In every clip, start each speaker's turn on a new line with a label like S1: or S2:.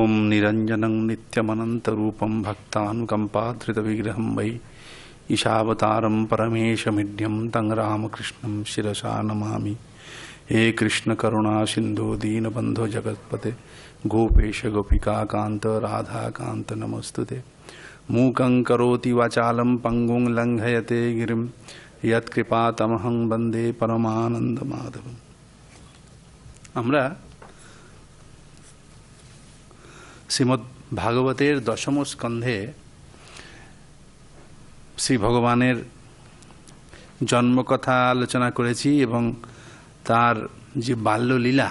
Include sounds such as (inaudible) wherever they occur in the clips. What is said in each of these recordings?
S1: ओं निरंजनं नित्यमनन्तरूपं विग्रह वै ईशावतारं परमेशमिढ्यं तं रामकृष्णं नमा हे कृष्णकुणा सिंधु दीनबन्धो जगत्पते गोपेश गोपिकान्त राधाकान्त नमस्तु ते मूकं करोति वाचालं पङ्गुं लङ्घयते गिरिं यत्कृपातमहं वन्दे परमानन्दमाधवम् আমরা শ্রীমদ্ ভাগবতের দশম স্কন্ধে শ্রী ভগবানের জন্মকথা আলোচনা করেছি এবং তার যে বাল্যলীলা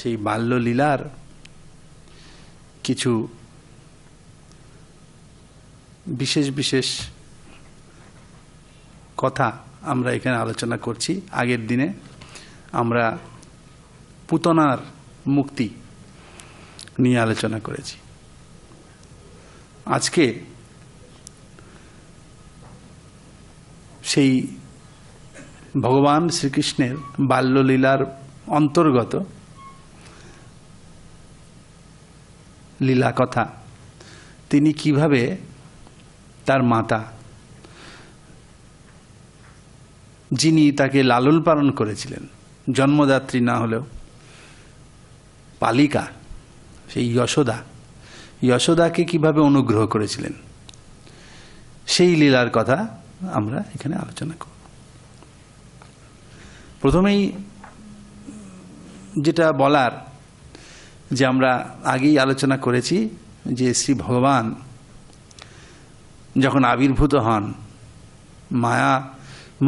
S1: সেই বাল্যলীলার কিছু বিশেষ বিশেষ কথা আমরা এখানে আলোচনা করছি আগের দিনে আমরা পুতনার মুক্তি নিয়ে আলোচনা করেছি আজকে সেই ভগবান শ্রীকৃষ্ণের বাল্যলীলার অন্তর্গত লীলা কথা তিনি কিভাবে তার মাতা যিনি তাকে লালন পালন করেছিলেন জন্মদাত্রী না হলেও পালিকা সেই যশোদা যশোদাকে কিভাবে অনুগ্রহ করেছিলেন সেই লীলার কথা আমরা এখানে আলোচনা করব প্রথমেই যেটা বলার যে আমরা আগেই আলোচনা করেছি যে শ্রী ভগবান যখন আবির্ভূত হন মায়া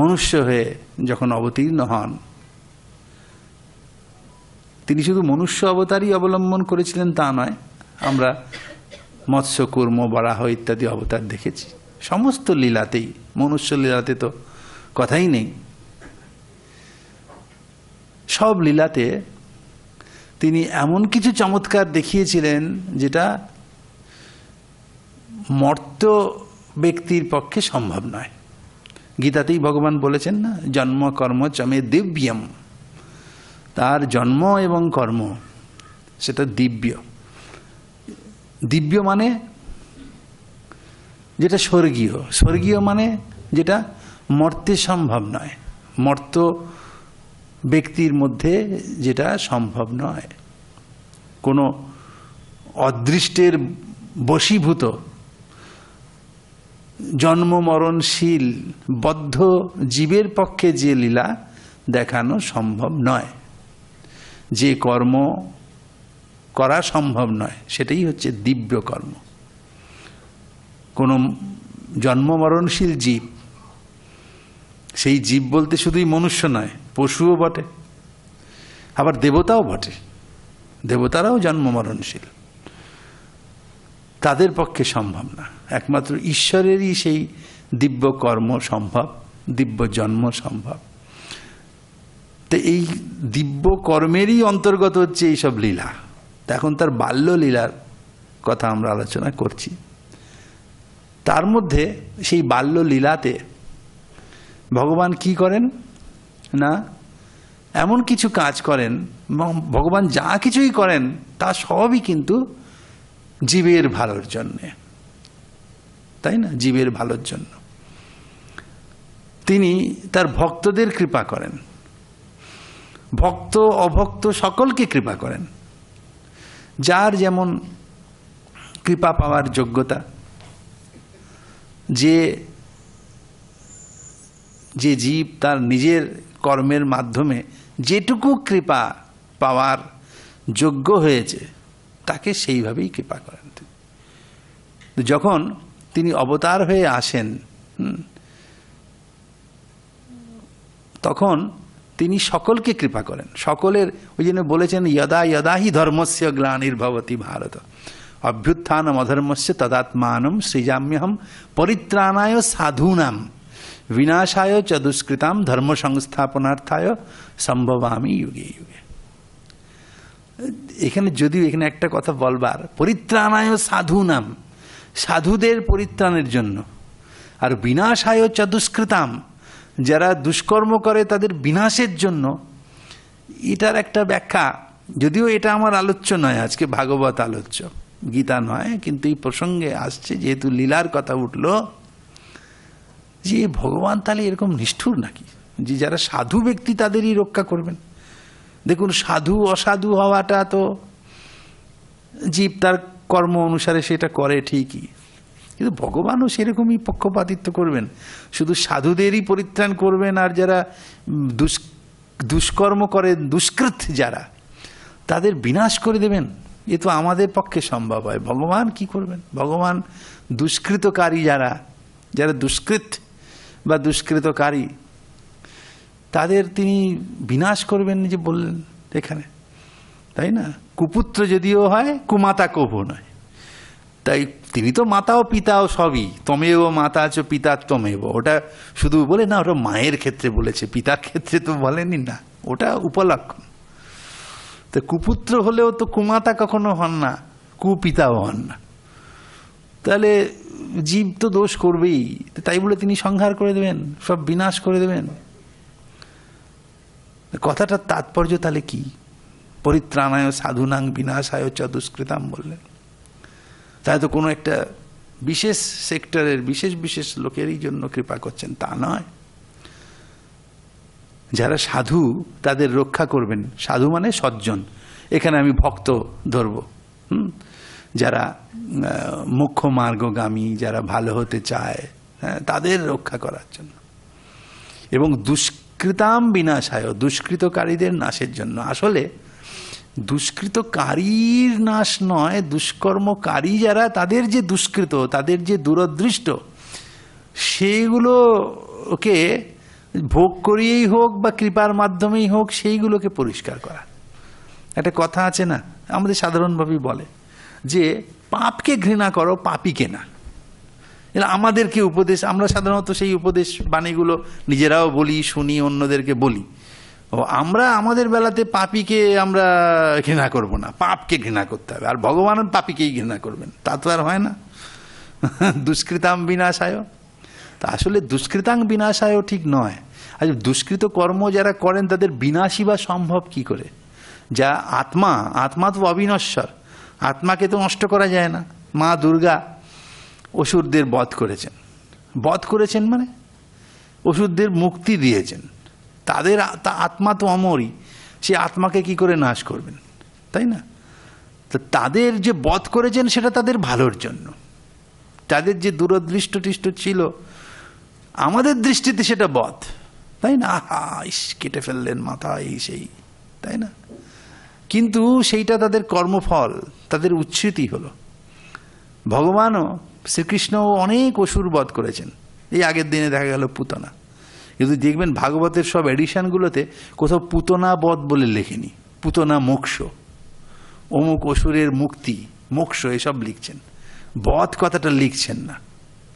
S1: মনুষ্য হয়ে যখন অবতীর্ণ হন তিনি শুধু মনুষ্য অবতারই অবলম্বন করেছিলেন তা নয় আমরা মৎস্যকর্ম বরাহ ইত্যাদি অবতার দেখেছি সমস্ত লীলাতেই মনুষ্য লীলাতে তো কথাই নেই সব লীলাতে তিনি এমন কিছু চমৎকার দেখিয়েছিলেন যেটা মর্ত ব্যক্তির পক্ষে সম্ভব নয় গীতাতেই ভগবান বলেছেন না জন্ম কর্ম চমে দিব্যম তার জন্ম এবং কর্ম সেটা দিব্য দিব্য মানে যেটা স্বর্গীয় স্বর্গীয় মানে যেটা মর্তে সম্ভব নয় মর্ত ব্যক্তির মধ্যে যেটা সম্ভব নয় কোনো অদৃষ্টের বশীভূত জন্মমরণশীল বদ্ধ জীবের পক্ষে যে লীলা দেখানো সম্ভব নয় যে কর্ম করা সম্ভব নয় সেটাই হচ্ছে দিব্য কর্ম কোনো জন্মমরণশীল জীব সেই জীব বলতে শুধুই মনুষ্য নয় পশুও বটে আবার দেবতাও বটে দেবতারাও জন্মমরণশীল তাদের পক্ষে সম্ভব না একমাত্র ঈশ্বরেরই সেই দিব্য কর্ম সম্ভব দিব্য জন্ম সম্ভব তো এই দিব্য কর্মেরই অন্তর্গত হচ্ছে এইসব লীলা এখন তার বাল্য লীলার কথা আমরা আলোচনা করছি তার মধ্যে সেই বাল্য লীলাতে ভগবান কি করেন না এমন কিছু কাজ করেন ভগবান যা কিছুই করেন তা সবই কিন্তু জীবের ভালোর জন্যে তাই না জীবের ভালোর জন্য তিনি তার ভক্তদের কৃপা করেন ভক্ত অভক্ত সকলকে কৃপা করেন যার যেমন কৃপা পাওয়ার যোগ্যতা যে যে জীব তার নিজের কর্মের মাধ্যমে যেটুকু কৃপা পাওয়ার যোগ্য হয়েছে তাকে সেইভাবেই কৃপা করেন যখন তিনি অবতার হয়ে আসেন তখন তিনি সকলকে কৃপা করেন সকলের ওই জন্য বলেছেন ইয়দা ইয়দাহি ধর্মস্য ভবতী ভারত অভ্যুত্থান অধর্মস্য তদাত্মানম সৃজাম্যহম পরিত্রাণায় সাধুনাম বিনাশায় চ দুষ্কৃতাম ধর্ম সংস্থাপনার্থায় আমি যুগে যুগে এখানে যদিও এখানে একটা কথা বলবার পরিত্রাণায় সাধুনাম সাধুদের পরিত্রাণের জন্য আর বিনাশায় চ দুষ্কৃতাম যারা দুষ্কর্ম করে তাদের বিনাশের জন্য এটার একটা ব্যাখ্যা যদিও এটা আমার আলোচ্য নয় আজকে ভাগবত আলোচ্য গীতা নয় কিন্তু এই প্রসঙ্গে আসছে যেহেতু লীলার কথা উঠল যে ভগবান তাহলে এরকম নিষ্ঠুর নাকি যে যারা সাধু ব্যক্তি তাদেরই রক্ষা করবেন দেখুন সাধু অসাধু হওয়াটা তো জীব তার কর্ম অনুসারে সেটা করে ঠিকই কিন্তু ভগবানও সেরকমই পক্ষপাতিত্ব করবেন শুধু সাধুদেরই পরিত্রাণ করবেন আর যারা দুষ দুষ্কর্ম করে দুষ্কৃত যারা তাদের বিনাশ করে দেবেন এ তো আমাদের পক্ষে সম্ভব হয় ভগবান কি করবেন ভগবান দুষ্কৃতকারী যারা যারা দুষ্কৃত বা দুষ্কৃতকারী তাদের তিনি বিনাশ করবেন যে বললেন এখানে তাই না কুপুত্র যদিও হয় কুমাতা কভু নয় তাই তিনি তো মাতাও পিতাও সবই তমেও মাতা আছো পিতার তমেব ওটা শুধু বলে না ওটা মায়ের ক্ষেত্রে বলেছে পিতার ক্ষেত্রে তো বলেনি না ওটা উপলক্ষণ তো কুপুত্র হলেও তো কুমাতা কখনো হন না কুপিতাও হন না তাহলে জীব তো দোষ করবেই তাই বলে তিনি সংহার করে দেবেন সব বিনাশ করে দেবেন কথাটার তাৎপর্য তাহলে কি পরিত্রাণায় সাধুনাং বিনাশায় আয় চতুষ্কৃতাম বললেন তাহলে তো কোনো একটা বিশেষ সেক্টরের বিশেষ বিশেষ লোকেরই জন্য কৃপা করছেন তা নয় যারা সাধু তাদের রক্ষা করবেন সাধু মানে সজ্জন এখানে আমি ভক্ত ধরব হুম যারা মুখ্য মার্গগামী যারা ভালো হতে চায় হ্যাঁ তাদের রক্ষা করার জন্য এবং দুষ্কৃতাম বিনাশায় দুষ্কৃতকারীদের নাশের জন্য আসলে দুষ্কৃতকারীর নাশ নয় দুষ্কর্মকারী যারা তাদের যে দুষ্কৃত তাদের যে দূরদৃষ্ট সেইগুলোকে ভোগ করিয়েই হোক বা কৃপার মাধ্যমেই হোক সেইগুলোকে পরিষ্কার করা একটা কথা আছে না আমাদের সাধারণভাবেই বলে যে পাপকে ঘৃণা করো পাপিকে না আমাদেরকে উপদেশ আমরা সাধারণত সেই উপদেশ বাণীগুলো নিজেরাও বলি শুনি অন্যদেরকে বলি ও আমরা আমাদের বেলাতে পাপিকে আমরা ঘৃণা করব না পাপকে ঘৃণা করতে হবে আর ভগবান পাপিকেই ঘৃণা করবেন তা তো আর হয় না (laughs) দুষ্কৃতাম বিনাশায় তা আসলে দুষ্কৃতাং বিনাশায় ঠিক নয় আর আচ্ছা, দুষ্কৃত কর্ম যারা করেন তাদের বিনাশই বা সম্ভব কি করে যা আত্মা আত্মা তো অবিনশ্বর আত্মাকে তো নষ্ট করা যায় না মা দুর্গা অসুরদের বধ করেছেন বধ করেছেন মানে অসুরদের মুক্তি দিয়েছেন তাদের তা আত্মা তো অমরই সে আত্মাকে কি করে নাশ করবেন তাই না তো তাদের যে বধ করেছেন সেটা তাদের ভালোর জন্য তাদের যে দূরদৃষ্ট টিষ্ট ছিল আমাদের দৃষ্টিতে সেটা বধ তাই না আহা ইস কেটে ফেললেন মাথা এই সেই তাই না কিন্তু সেইটা তাদের কর্মফল তাদের উচ্ছৃতি হলো ভগবানও শ্রীকৃষ্ণও অনেক অসুর বধ করেছেন এই আগের দিনে দেখা গেল পুতনা কিন্তু দেখবেন ভাগবতের সব এডিশনগুলোতে কোথাও পুতনা বধ বলে লেখেনি পুতনা মোক্ষ অমুক অসুরের মুক্তি মোক্ষ এসব লিখছেন বধ কথাটা লিখছেন না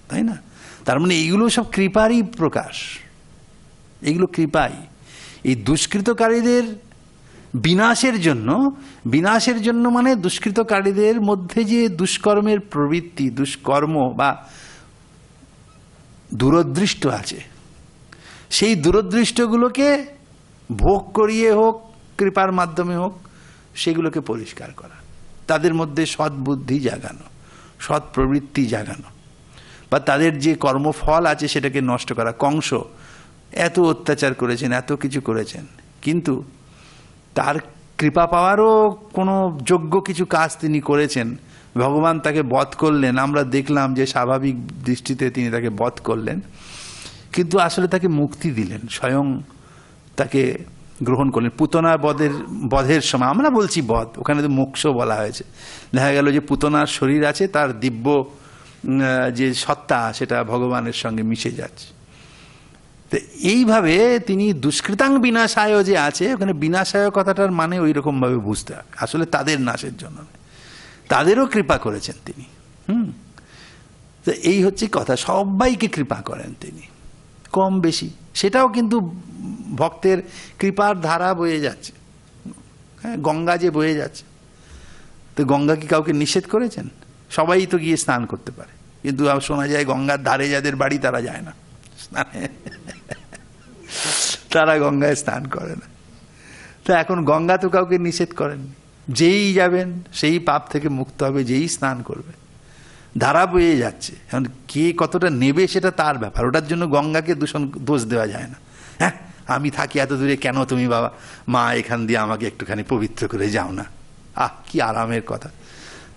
S1: তাই না তার মানে এইগুলো সব কৃপারই প্রকাশ এগুলো কৃপাই এই দুষ্কৃতকারীদের বিনাশের জন্য বিনাশের জন্য মানে দুষ্কৃতকারীদের মধ্যে যে দুষ্কর্মের প্রবৃত্তি দুষ্কর্ম বা দূরদৃষ্ট আছে সেই দূরদৃষ্টগুলোকে ভোগ করিয়ে হোক কৃপার মাধ্যমে হোক সেগুলোকে পরিষ্কার করা তাদের মধ্যে সৎ বুদ্ধি জাগানো সৎ প্রবৃত্তি জাগানো বা তাদের যে কর্মফল আছে সেটাকে নষ্ট করা কংস এত অত্যাচার করেছেন এত কিছু করেছেন কিন্তু তার কৃপা পাওয়ারও কোনো যোগ্য কিছু কাজ তিনি করেছেন ভগবান তাকে বধ করলেন আমরা দেখলাম যে স্বাভাবিক দৃষ্টিতে তিনি তাকে বধ করলেন কিন্তু আসলে তাকে মুক্তি দিলেন স্বয়ং তাকে গ্রহণ করলেন পুতনা বধের বধের সময় আমরা বলছি বধ ওখানে তো মোক্ষ বলা হয়েছে দেখা গেল যে পুতনার শরীর আছে তার দিব্য যে সত্তা সেটা ভগবানের সঙ্গে মিশে যাচ্ছে তো এইভাবে তিনি দুষ্কৃতাং বিনাশায় যে আছে ওখানে বিনাশায় কথাটার মানে ওই রকমভাবে বুঝতে হয় আসলে তাদের নাশের জন্য তাদেরও কৃপা করেছেন তিনি হুম তো এই হচ্ছে কথা সবাইকে কৃপা করেন তিনি কম বেশি সেটাও কিন্তু ভক্তের কৃপার ধারা বয়ে যাচ্ছে হ্যাঁ গঙ্গা যে বয়ে যাচ্ছে তো গঙ্গা কি কাউকে নিষেধ করেছেন সবাই তো গিয়ে স্নান করতে পারে কিন্তু শোনা যায় গঙ্গার ধারে যাদের বাড়ি তারা যায় না স্নানে তারা গঙ্গায় স্নান করে না তো এখন গঙ্গা তো কাউকে নিষেধ করেন যেই যাবেন সেই পাপ থেকে মুক্ত হবে যেই স্নান করবে ধারা বয়ে যাচ্ছে এখন কে কতটা নেবে সেটা তার ব্যাপার ওটার জন্য গঙ্গাকে দূষণ দোষ দেওয়া যায় না হ্যাঁ আমি থাকি এত দূরে কেন তুমি বাবা মা এখান দিয়ে আমাকে একটুখানি পবিত্র করে যাও না আহ কি আরামের কথা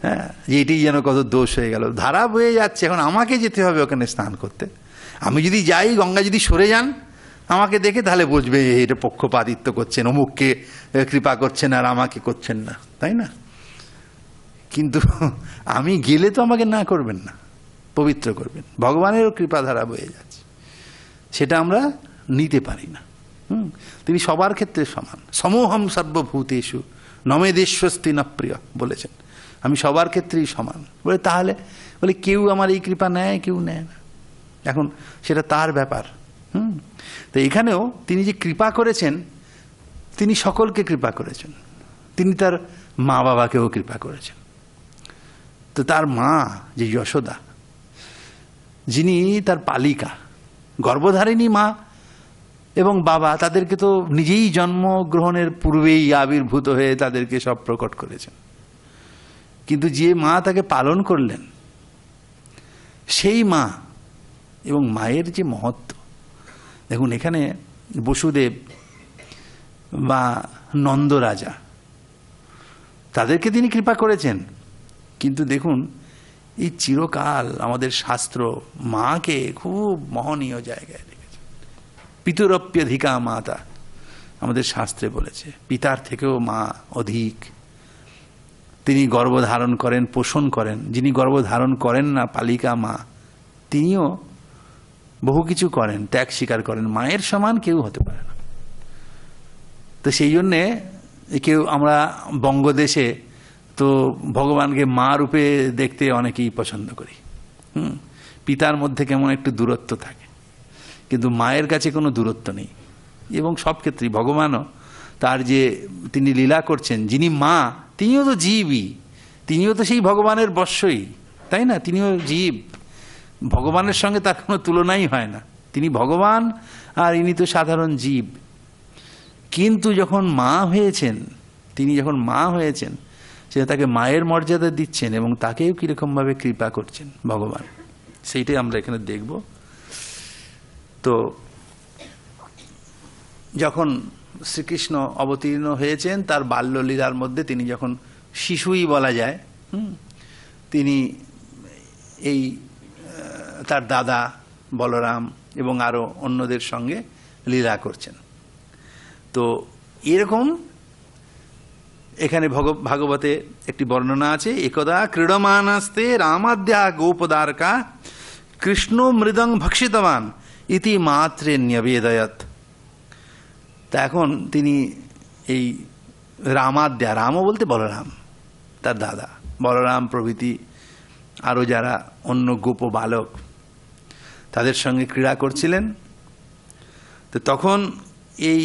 S1: হ্যাঁ এটাই যেন কত দোষ হয়ে গেল ধারা বয়ে যাচ্ছে এখন আমাকে যেতে হবে ওখানে স্নান করতে আমি যদি যাই গঙ্গা যদি সরে যান আমাকে দেখে তাহলে বুঝবে এটা পক্ষপাতিত্ব করছেন অমুককে কৃপা করছেন আর আমাকে করছেন না তাই না কিন্তু আমি গেলে তো আমাকে না করবেন না পবিত্র করবেন ভগবানেরও কৃপাধারা বয়ে যাচ্ছে সেটা আমরা নিতে পারি না তিনি সবার ক্ষেত্রে সমান সমোহম সর্বভূতেষু নমেদেশ্বস্তি নপ্রিয় বলেছেন আমি সবার ক্ষেত্রেই সমান বলে তাহলে বলে কেউ আমার এই কৃপা নেয় কেউ নেয় না এখন সেটা তার ব্যাপার হুম তো এখানেও তিনি যে কৃপা করেছেন তিনি সকলকে কৃপা করেছেন তিনি তার মা বাবাকেও কৃপা করেছেন তো তার মা যে যশোদা যিনি তার পালিকা গর্ভধারিণী মা এবং বাবা তাদেরকে তো নিজেই জন্মগ্রহণের পূর্বেই আবির্ভূত হয়ে তাদেরকে সব প্রকট করেছেন কিন্তু যে মা তাকে পালন করলেন সেই মা এবং মায়ের যে মহত্ব দেখুন এখানে বসুদেব বা নন্দরাজা তাদেরকে তিনি কৃপা করেছেন কিন্তু দেখুন এই চিরকাল আমাদের শাস্ত্র মাকে খুব মহনীয় জায়গায় রেখেছে পিতরপ্যধিকা মাতা আমাদের শাস্ত্রে বলেছে পিতার থেকেও মা অধিক তিনি গর্ভধারণ করেন পোষণ করেন যিনি গর্ভধারণ করেন না পালিকা মা তিনিও বহু কিছু করেন ত্যাগ স্বীকার করেন মায়ের সমান কেউ হতে পারে না তো সেই জন্যে কেউ আমরা বঙ্গদেশে তো ভগবানকে মা রূপে দেখতে অনেকেই পছন্দ করি হুম পিতার মধ্যে কেমন একটু দূরত্ব থাকে কিন্তু মায়ের কাছে কোনো দূরত্ব নেই এবং সব ক্ষেত্রেই ভগবানও তার যে তিনি লীলা করছেন যিনি মা তিনিও তো জীবই তিনিও তো সেই ভগবানের বশ্যই তাই না তিনিও জীব ভগবানের সঙ্গে তার কোনো তুলনাই হয় না তিনি ভগবান আর ইনি তো সাধারণ জীব কিন্তু যখন মা হয়েছেন তিনি যখন মা হয়েছেন সেটা তাকে মায়ের মর্যাদা দিচ্ছেন এবং তাকেও কীরকমভাবে কৃপা করছেন ভগবান সেইটাই আমরা এখানে দেখব তো যখন শ্রীকৃষ্ণ অবতীর্ণ হয়েছেন তার বাল্যলীলার মধ্যে তিনি যখন শিশুই বলা যায় তিনি এই তার দাদা বলরাম এবং আরও অন্যদের সঙ্গে লীলা করছেন তো এরকম এখানে ভাগবতে একটি বর্ণনা আছে একদা ক্রীড়মানাস্তে রামাদ্যা গোপদারকা কৃষ্ণ মৃদং ভক্ষিতবান ইতি মাত্রে ন্যবেদয়ত তা এখন তিনি এই রামাদ্যা রামও বলতে বলরাম তার দাদা বলরাম প্রভৃতি আরও যারা অন্য গোপ বালক তাদের সঙ্গে ক্রীড়া করছিলেন তো তখন এই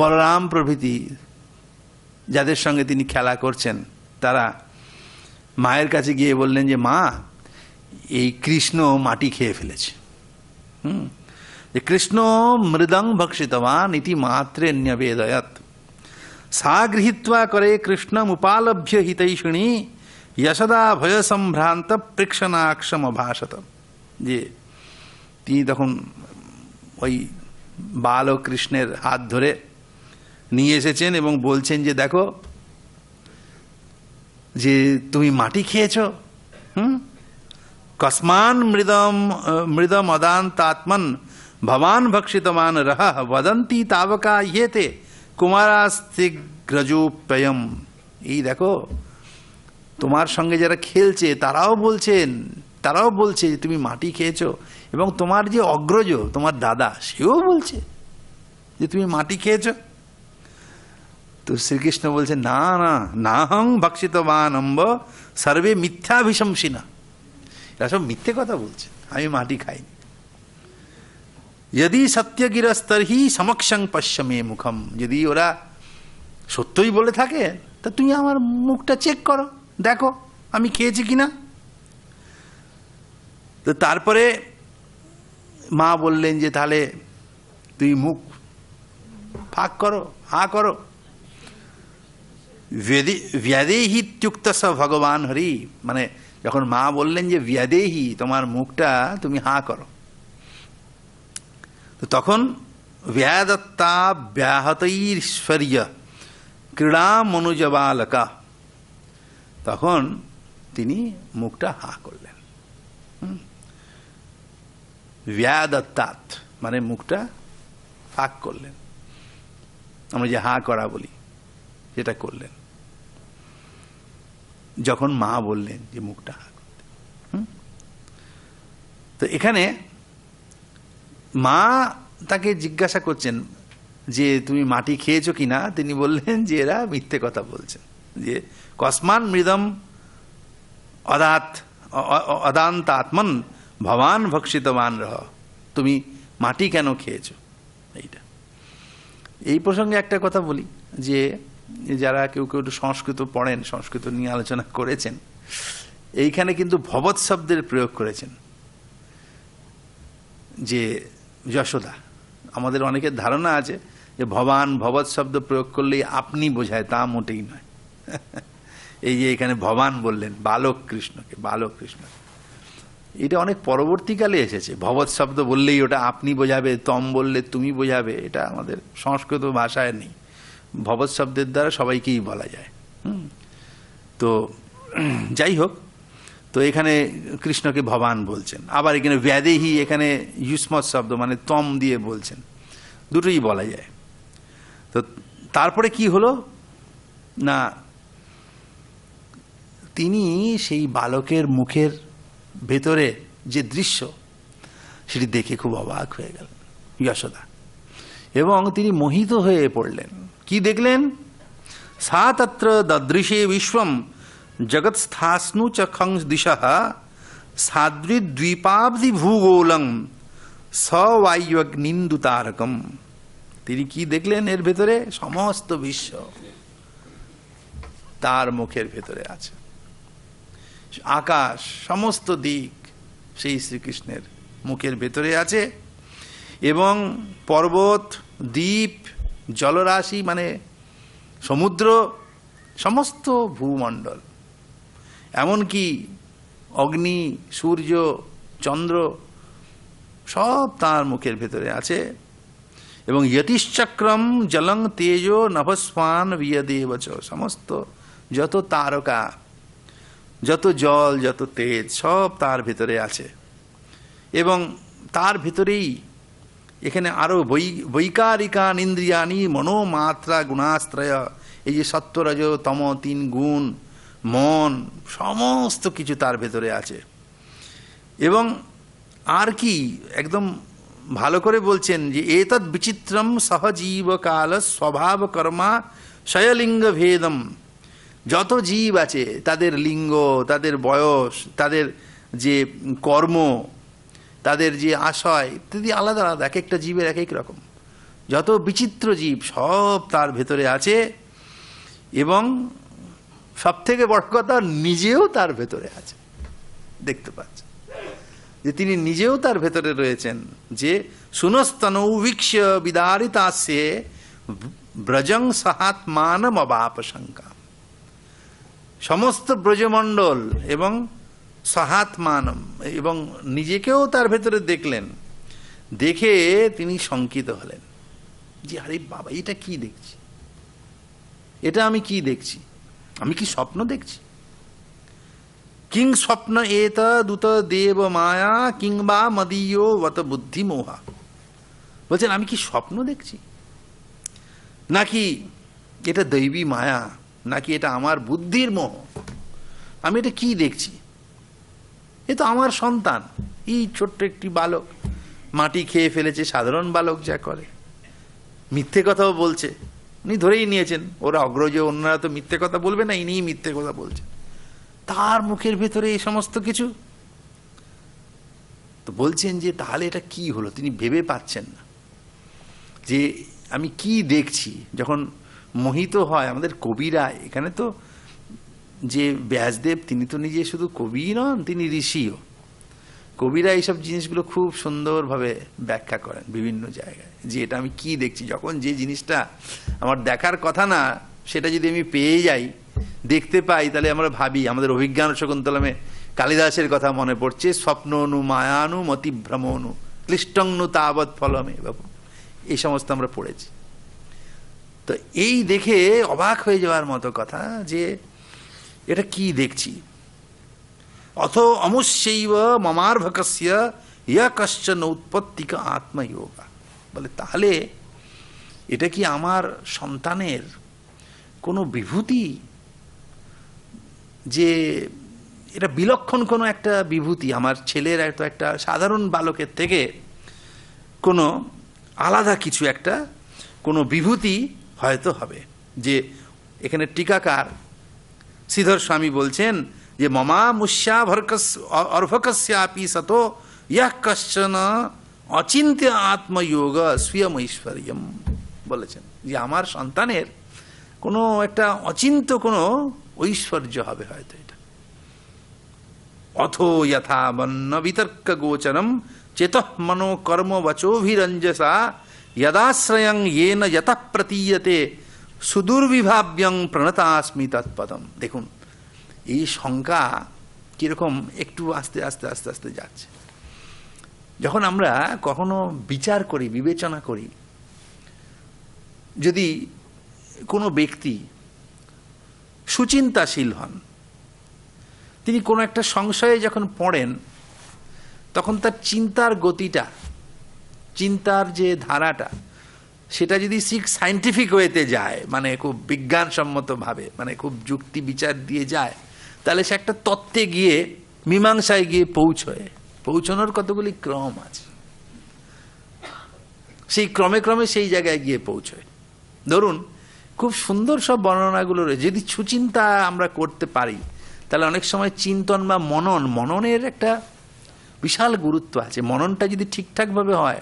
S1: বলরাম প্রভৃতি যাদের সঙ্গে তিনি খেলা করছেন তারা মায়ের কাছে গিয়ে বললেন যে মা এই কৃষ্ণ মাটি খেয়ে ফেলেছে হুম যে কৃষ্ণ মৃদং ভক্ষিতবান ইতি মাত্রে ন্যবেদয়ত সা গৃহীত্বা করে কৃষ্ণম উপালভ্য হিতৈষিণী যশদা ভয় সম্ভ্রান্ত প্রেক্ষণাক্ষম ভাষত যে তিনি তখন ওই বাল কৃষ্ণের হাত ধরে নিয়ে এসেছেন এবং বলছেন যে দেখো যে তুমি মাটি খেয়েছ হুম কসমান মৃদম মৃদম অদান্তাত্মন ভবান ভক্ষিতমান রহ বদন্তি তাবকা ইয়েতে কুমারাস্তিগ্রজোপয়ম এই দেখো তোমার সঙ্গে যারা খেলছে তারাও বলছেন তারাও বলছে যে তুমি মাটি খেয়েছো এবং তোমার যে অগ্রজ তোমার দাদা সেও বলছে যে তুমি মাটি খেয়েছো তো শ্রীকৃষ্ণ বলছে না না নাহং ভক্ষিতবান অম্ব সর্বে না এরা সব মিথ্যে কথা বলছে আমি মাটি খাইনি যদি সত্যগিরস্তর্হি সমক্ষং পশ্যমে মুখম যদি ওরা সত্যই বলে থাকে তা তুমি আমার মুখটা চেক করো দেখো আমি খেয়েছি কিনা তো তারপরে মা বললেন যে তাহলে তুই মুখ ফাঁক করো হা করো ব্যাদেহিত্যুক্ত স ভগবান হরি মানে যখন মা বললেন যে ব্যাদেহী তোমার মুখটা তুমি হা করো তো তখন ব্যাদত্তা ব্যাহতৈশ্বর্য ক্রীড়া মনুজবালকা তখন তিনি মুখটা হা করলেন ব্যাদত্তাত মানে মুখটা ফাঁক করলেন আমরা যে হা করা বলি যেটা করলেন যখন মা বললেন যে মুখটা হা করতে তো এখানে মা তাকে জিজ্ঞাসা করছেন যে তুমি মাটি খেয়েছো কি না তিনি বললেন যে এরা মিথ্যে কথা বলছেন যে কসমান মৃদম অদাত অদান্ত আত্মন ভবান ভক্ষিতবান রহ তুমি মাটি কেন খেয়েছো এইটা এই প্রসঙ্গে একটা কথা বলি যে যারা কেউ কেউ সংস্কৃত পড়েন সংস্কৃত নিয়ে আলোচনা করেছেন এইখানে কিন্তু ভবৎ শব্দের প্রয়োগ করেছেন যে যশোদা আমাদের অনেকের ধারণা আছে যে ভবান ভবৎ শব্দ প্রয়োগ করলেই আপনি বোঝায় তা মোটেই নয় এই যে এখানে ভবান বললেন বালক কৃষ্ণকে বালক কৃষ্ণ এটা অনেক পরবর্তীকালে এসেছে ভবৎ শব্দ বললেই ওটা আপনি বোঝাবে তম বললে তুমি বোঝাবে এটা আমাদের সংস্কৃত ভাষায় নেই ভবৎ শব্দের দ্বারা সবাইকেই বলা যায় তো যাই হোক তো এখানে কৃষ্ণকে ভবান বলছেন আবার এখানে ব্যাদেহি এখানে ইউস্ম শব্দ মানে তম দিয়ে বলছেন দুটোই বলা যায় তো তারপরে কি হলো না তিনি সেই বালকের মুখের ভেতরে যে দৃশ্য সেটি দেখে খুব অবাক হয়ে গেল যশোদা এবং তিনি মোহিত হয়ে পড়লেন কি দেখলেন সা তত্র দদৃশে বিশ্বম জগৎস্থাস্নু চং দিশ সাদ্রিদ্বীপাব্দি ভূগোলং সবায়ুগ্নিন্দু তারকম তিনি কি দেখলেন এর ভেতরে সমস্ত বিশ্ব তার মুখের ভেতরে আছে আকাশ সমস্ত দিক সেই শ্রীকৃষ্ণের মুখের ভেতরে আছে এবং পর্বত দ্বীপ জলরাশি মানে সমুদ্র সমস্ত ভূমণ্ডল এমনকি অগ্নি সূর্য চন্দ্র সব তার মুখের ভেতরে আছে এবং যতিশ্চক্রম জলং তেজ নভস্মান বিয়দেবচ সমস্ত যত তারকা যত জল যত তেজ সব তার ভেতরে আছে এবং তার ভেতরেই এখানে আরও বৈ বৈকারিকান ইন্দ্রিয়ানি মনোমাত্রা গুণাশ্রয় এই যে সত্যরজ তম তিন গুণ মন সমস্ত কিছু তার ভেতরে আছে এবং আর কি একদম ভালো করে বলছেন যে এতদ বিচিত্রম সহজীব কাল স্বভাব কর্মা শয়লিঙ্গ ভেদম যত জীব আছে তাদের লিঙ্গ তাদের বয়স তাদের যে কর্ম তাদের যে আশয় ইত্যাদি আলাদা আলাদা এক একটা জীবের এক এক রকম যত বিচিত্র জীব সব তার ভেতরে আছে এবং সব থেকে বড় কথা নিজেও তার ভেতরে আছে দেখতে পাচ্ছ যে তিনি নিজেও তার ভেতরে রয়েছেন যে সুনস্তন বিদারিত আসে ব্রজং সহাত্মানম অবাপ শঙ্কা সমস্ত ব্রজমণ্ডল এবং সাহাত এবং নিজেকেও তার ভেতরে দেখলেন দেখে তিনি শঙ্কিত হলেন যে আরে বাবা এটা কি দেখছি এটা আমি কি দেখছি আমি কি স্বপ্ন দেখছি কিং স্বপ্ন এত দুত দেব মায়া কিংবা মদীয় বত বুদ্ধি মোহা বলছেন আমি কি স্বপ্ন দেখছি নাকি এটা দৈবী মায়া নাকি এটা আমার বুদ্ধির মোহ আমি এটা কি দেখছি এ তো আমার সন্তান এই ছোট্ট একটি বালক মাটি খেয়ে ফেলেছে সাধারণ বালক যা করে মিথ্যে কথাও বলছে উনি ধরেই নিয়েছেন ওরা অগ্রজ অন্যরা তো মিথ্যে কথা বলবে না ইনিই মিথ্যে কথা বলছেন তার মুখের ভেতরে এই সমস্ত কিছু তো বলছেন যে তাহলে এটা কি হলো তিনি ভেবে পাচ্ছেন না যে আমি কি দেখছি যখন মোহিত হয় আমাদের কবিরা এখানে তো যে ব্যাসদেব তিনি তো নিজে শুধু কবিই নন তিনি ঋষিও কবিরা এইসব জিনিসগুলো খুব সুন্দরভাবে ব্যাখ্যা করেন বিভিন্ন জায়গায় যে এটা আমি কি দেখছি যখন যে জিনিসটা আমার দেখার কথা না সেটা যদি আমি পেয়ে যাই দেখতে পাই তাহলে আমরা ভাবি আমাদের অভিজ্ঞান শকুন্তলমে কালিদাসের কথা মনে পড়ছে স্বপ্ন অনু মায়ানু মতিভ্রম অনু ক্লিষ্টংনু তাবৎ ফলমে বাবু এই সমস্ত আমরা পড়েছি তো এই দেখে অবাক হয়ে যাওয়ার মতো কথা যে এটা কি দেখছি অথ অমুশ্যৈব মমার্ভকস্য ইয়া কশ্চন উৎপত্তিকা আত্ময়োগা বলে তাহলে এটা কি আমার সন্তানের কোনো বিভূতি যে এটা বিলক্ষণ কোনো একটা বিভূতি আমার ছেলের এত একটা সাধারণ বালকের থেকে কোনো আলাদা কিছু একটা কোনো বিভূতি হয়তো হবে যে এখানে টিকাকার শ্রীধর স্বামী বলছেন যে মমা মুষ্যা ভর্কস অর্ভকস্যাপি সত ইয়া কশ্চন অচিন্ত্য আত্ময়োগ স্বীয় ঐশ্বর্যম বলেছেন যে আমার সন্তানের কোনো একটা অচিন্ত কোনো ঐশ্বর্য হবে হয়তো এটা অথ যথা বন্য বিতর্ক গোচরম চেত মনো কর্ম বচোভিরঞ্জসা যদাশ্রয়ং ইয়েন যত প্রতীয়তে সুদুর্বিভাব্যং প্রণতাস্মি তৎপদম দেখুন এই শঙ্কা কীরকম একটু আস্তে আস্তে আস্তে আস্তে যাচ্ছে যখন আমরা কখনো বিচার করি বিবেচনা করি যদি কোনো ব্যক্তি সুচিন্তাশীল হন তিনি কোনো একটা সংশয়ে যখন পড়েন তখন তার চিন্তার গতিটা চিন্তার যে ধারাটা সেটা যদি শিখ সাইন্টিফিক ওয়েতে যায় মানে খুব বিজ্ঞানসম্মতভাবে মানে খুব যুক্তি বিচার দিয়ে যায় তাহলে সে একটা তত্ত্বে গিয়ে মীমাংসায় গিয়ে পৌঁছয় পৌঁছানোর কতগুলি ক্রম আছে সেই ক্রমে ক্রমে সেই জায়গায় গিয়ে পৌঁছয় ধরুন খুব সুন্দর সব বর্ণনাগুলো রয়েছে যদি সুচিন্তা আমরা করতে পারি তাহলে অনেক সময় চিন্তন বা মনন মননের একটা বিশাল গুরুত্ব আছে মননটা যদি ঠিকঠাকভাবে হয়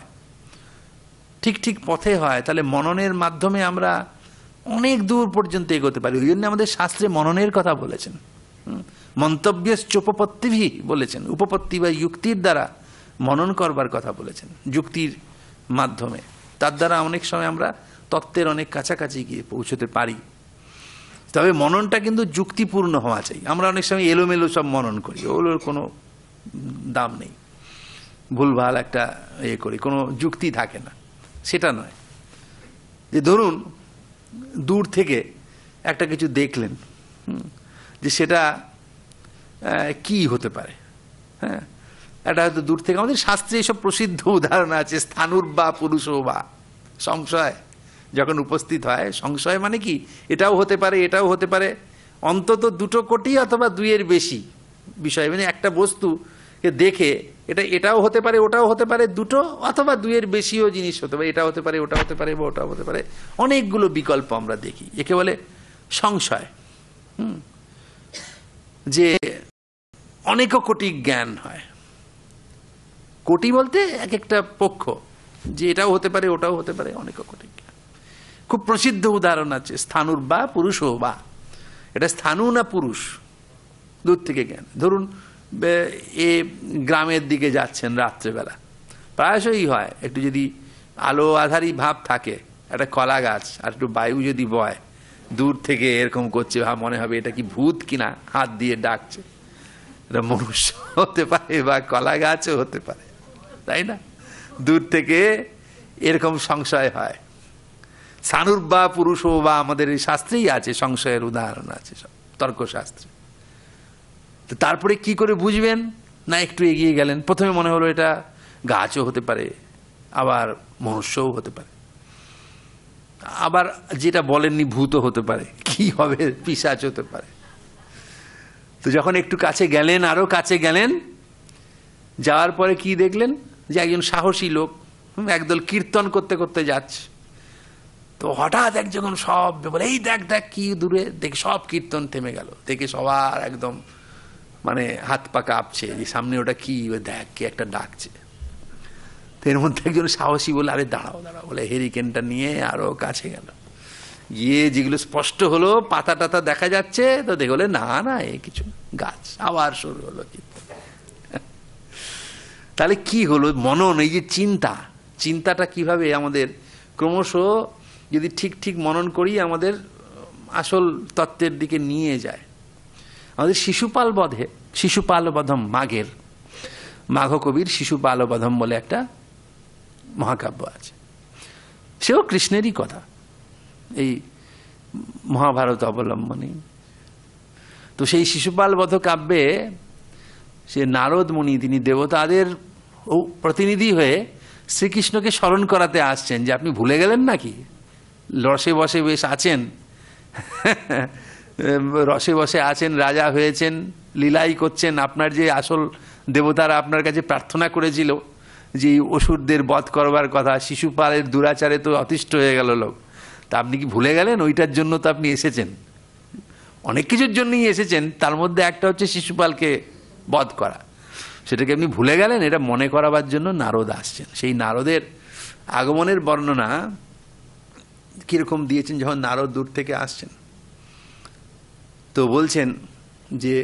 S1: ঠিক ঠিক পথে হয় তাহলে মননের মাধ্যমে আমরা অনেক দূর পর্যন্ত এগোতে পারি ওই জন্য আমাদের শাস্ত্রে মননের কথা বলেছেন মন্তব্যের চোপপত্তিভি বলেছেন উপপত্তি বা যুক্তির দ্বারা মনন করবার কথা বলেছেন যুক্তির মাধ্যমে তার দ্বারা অনেক সময় আমরা তত্ত্বের অনেক কাছাকাছি গিয়ে পৌঁছতে পারি তবে মননটা কিন্তু যুক্তিপূর্ণ হওয়া চাই আমরা অনেক সময় এলোমেলো সব মনন করি ওগুলোর কোনো দাম নেই ভুলভাল একটা ইয়ে করি কোনো যুক্তি থাকে না সেটা নয় যে ধরুন দূর থেকে একটা কিছু দেখলেন যে সেটা কি হতে পারে হ্যাঁ এটা হয়তো দূর থেকে আমাদের শাস্ত্রে এইসব প্রসিদ্ধ উদাহরণ আছে স্থানুর বা পুরুষ বা সংশয় যখন উপস্থিত হয় সংশয় মানে কি এটাও হতে পারে এটাও হতে পারে অন্তত দুটো কোটি অথবা দুইয়ের বেশি বিষয় মানে একটা বস্তুকে দেখে এটা এটাও হতে পারে ওটাও হতে পারে দুটো অথবা দুয়ের বেশিও জিনিস হতে পারে এটা হতে পারে ওটা হতে পারে বা ওটাও হতে পারে অনেকগুলো বিকল্প আমরা দেখি একে বলে সংশয় হুম যে অনেক কোটি জ্ঞান হয় কোটি বলতে এক একটা পক্ষ যে এটাও হতে পারে ওটাও হতে পারে অনেক কোটি জ্ঞান খুব প্রসিদ্ধ উদাহরণ আছে স্থানুর বা পুরুষ বা এটা স্থানু না পুরুষ দূর থেকে জ্ঞান ধরুন এ গ্রামের দিকে যাচ্ছেন রাত্রেবেলা প্রায়শই হয় একটু যদি আলো আধারি ভাব থাকে একটা কলা গাছ আর একটু বায়ু যদি বয় দূর থেকে এরকম করছে ভাব মনে হবে এটা কি ভূত কিনা হাত দিয়ে ডাকছে এটা মনুষ্য হতে পারে বা কলা গাছও হতে পারে তাই না দূর থেকে এরকম সংশয় হয় সানুর বা পুরুষও বা আমাদের এই শাস্ত্রেই আছে সংশয়ের উদাহরণ আছে সব তর্কশাস্ত্রে তারপরে কি করে বুঝবেন না একটু এগিয়ে গেলেন প্রথমে মনে হলো এটা গাছও হতে পারে আবার মনুষ্যও হতে পারে আবার যেটা বলেননি ভূত হতে পারে কি হবে পিসাচ হতে পারে তো যখন একটু কাছে গেলেন আরও কাছে গেলেন যাওয়ার পরে কি দেখলেন যে একজন সাহসী লোক একদল কীর্তন করতে করতে যাচ্ছে তো হঠাৎ এক যখন সব বলে এই দেখ দেখ কি দূরে দেখে সব কীর্তন থেমে গেল দেখে সবার একদম মানে হাত পা কাঁপছে যে সামনে ওটা কি দেখ কে একটা ডাকছে এর মধ্যে একজন সাহসী বলে আরে দাঁড়াও দাঁড়াও বলে হেরিকেনটা নিয়ে আরো কাছে গেল গিয়ে যেগুলো স্পষ্ট হলো পাতা টাতা দেখা যাচ্ছে তো দেখে বলে না না এ কিছু গাছ আবার শুরু হলো তাহলে কি হলো মনন এই যে চিন্তা চিন্তাটা কিভাবে আমাদের ক্রমশ যদি ঠিক ঠিক মনন করি আমাদের আসল তত্ত্বের দিকে নিয়ে যায় আমাদের শিশুপাল বধে শিশুপালবধম মাঘের মাঘ কবির বধম বলে একটা মহাকাব্য আছে সেও কৃষ্ণেরই কথা এই মহাভারত অবলম্বনে তো সেই শিশুপাল বধ কাব্যে সে নারদ মুনি তিনি দেবতাদের প্রতিনিধি হয়ে শ্রীকৃষ্ণকে স্মরণ করাতে আসছেন যে আপনি ভুলে গেলেন নাকি লসে বসে বেশ আছেন রসে বসে আছেন রাজা হয়েছেন লীলাই করছেন আপনার যে আসল দেবতারা আপনার কাছে প্রার্থনা করেছিল যে অসুরদের বধ করবার কথা শিশুপালের দুরাচারে তো অতিষ্ঠ হয়ে গেল লোক তা আপনি কি ভুলে গেলেন ওইটার জন্য তো আপনি এসেছেন অনেক কিছুর জন্যই এসেছেন তার মধ্যে একটা হচ্ছে শিশুপালকে বধ করা সেটাকে আপনি ভুলে গেলেন এটা মনে করাবার জন্য নারদ আসছেন সেই নারদের আগমনের বর্ণনা কীরকম দিয়েছেন যখন নারদ দূর থেকে আসছেন তো বলছেন যে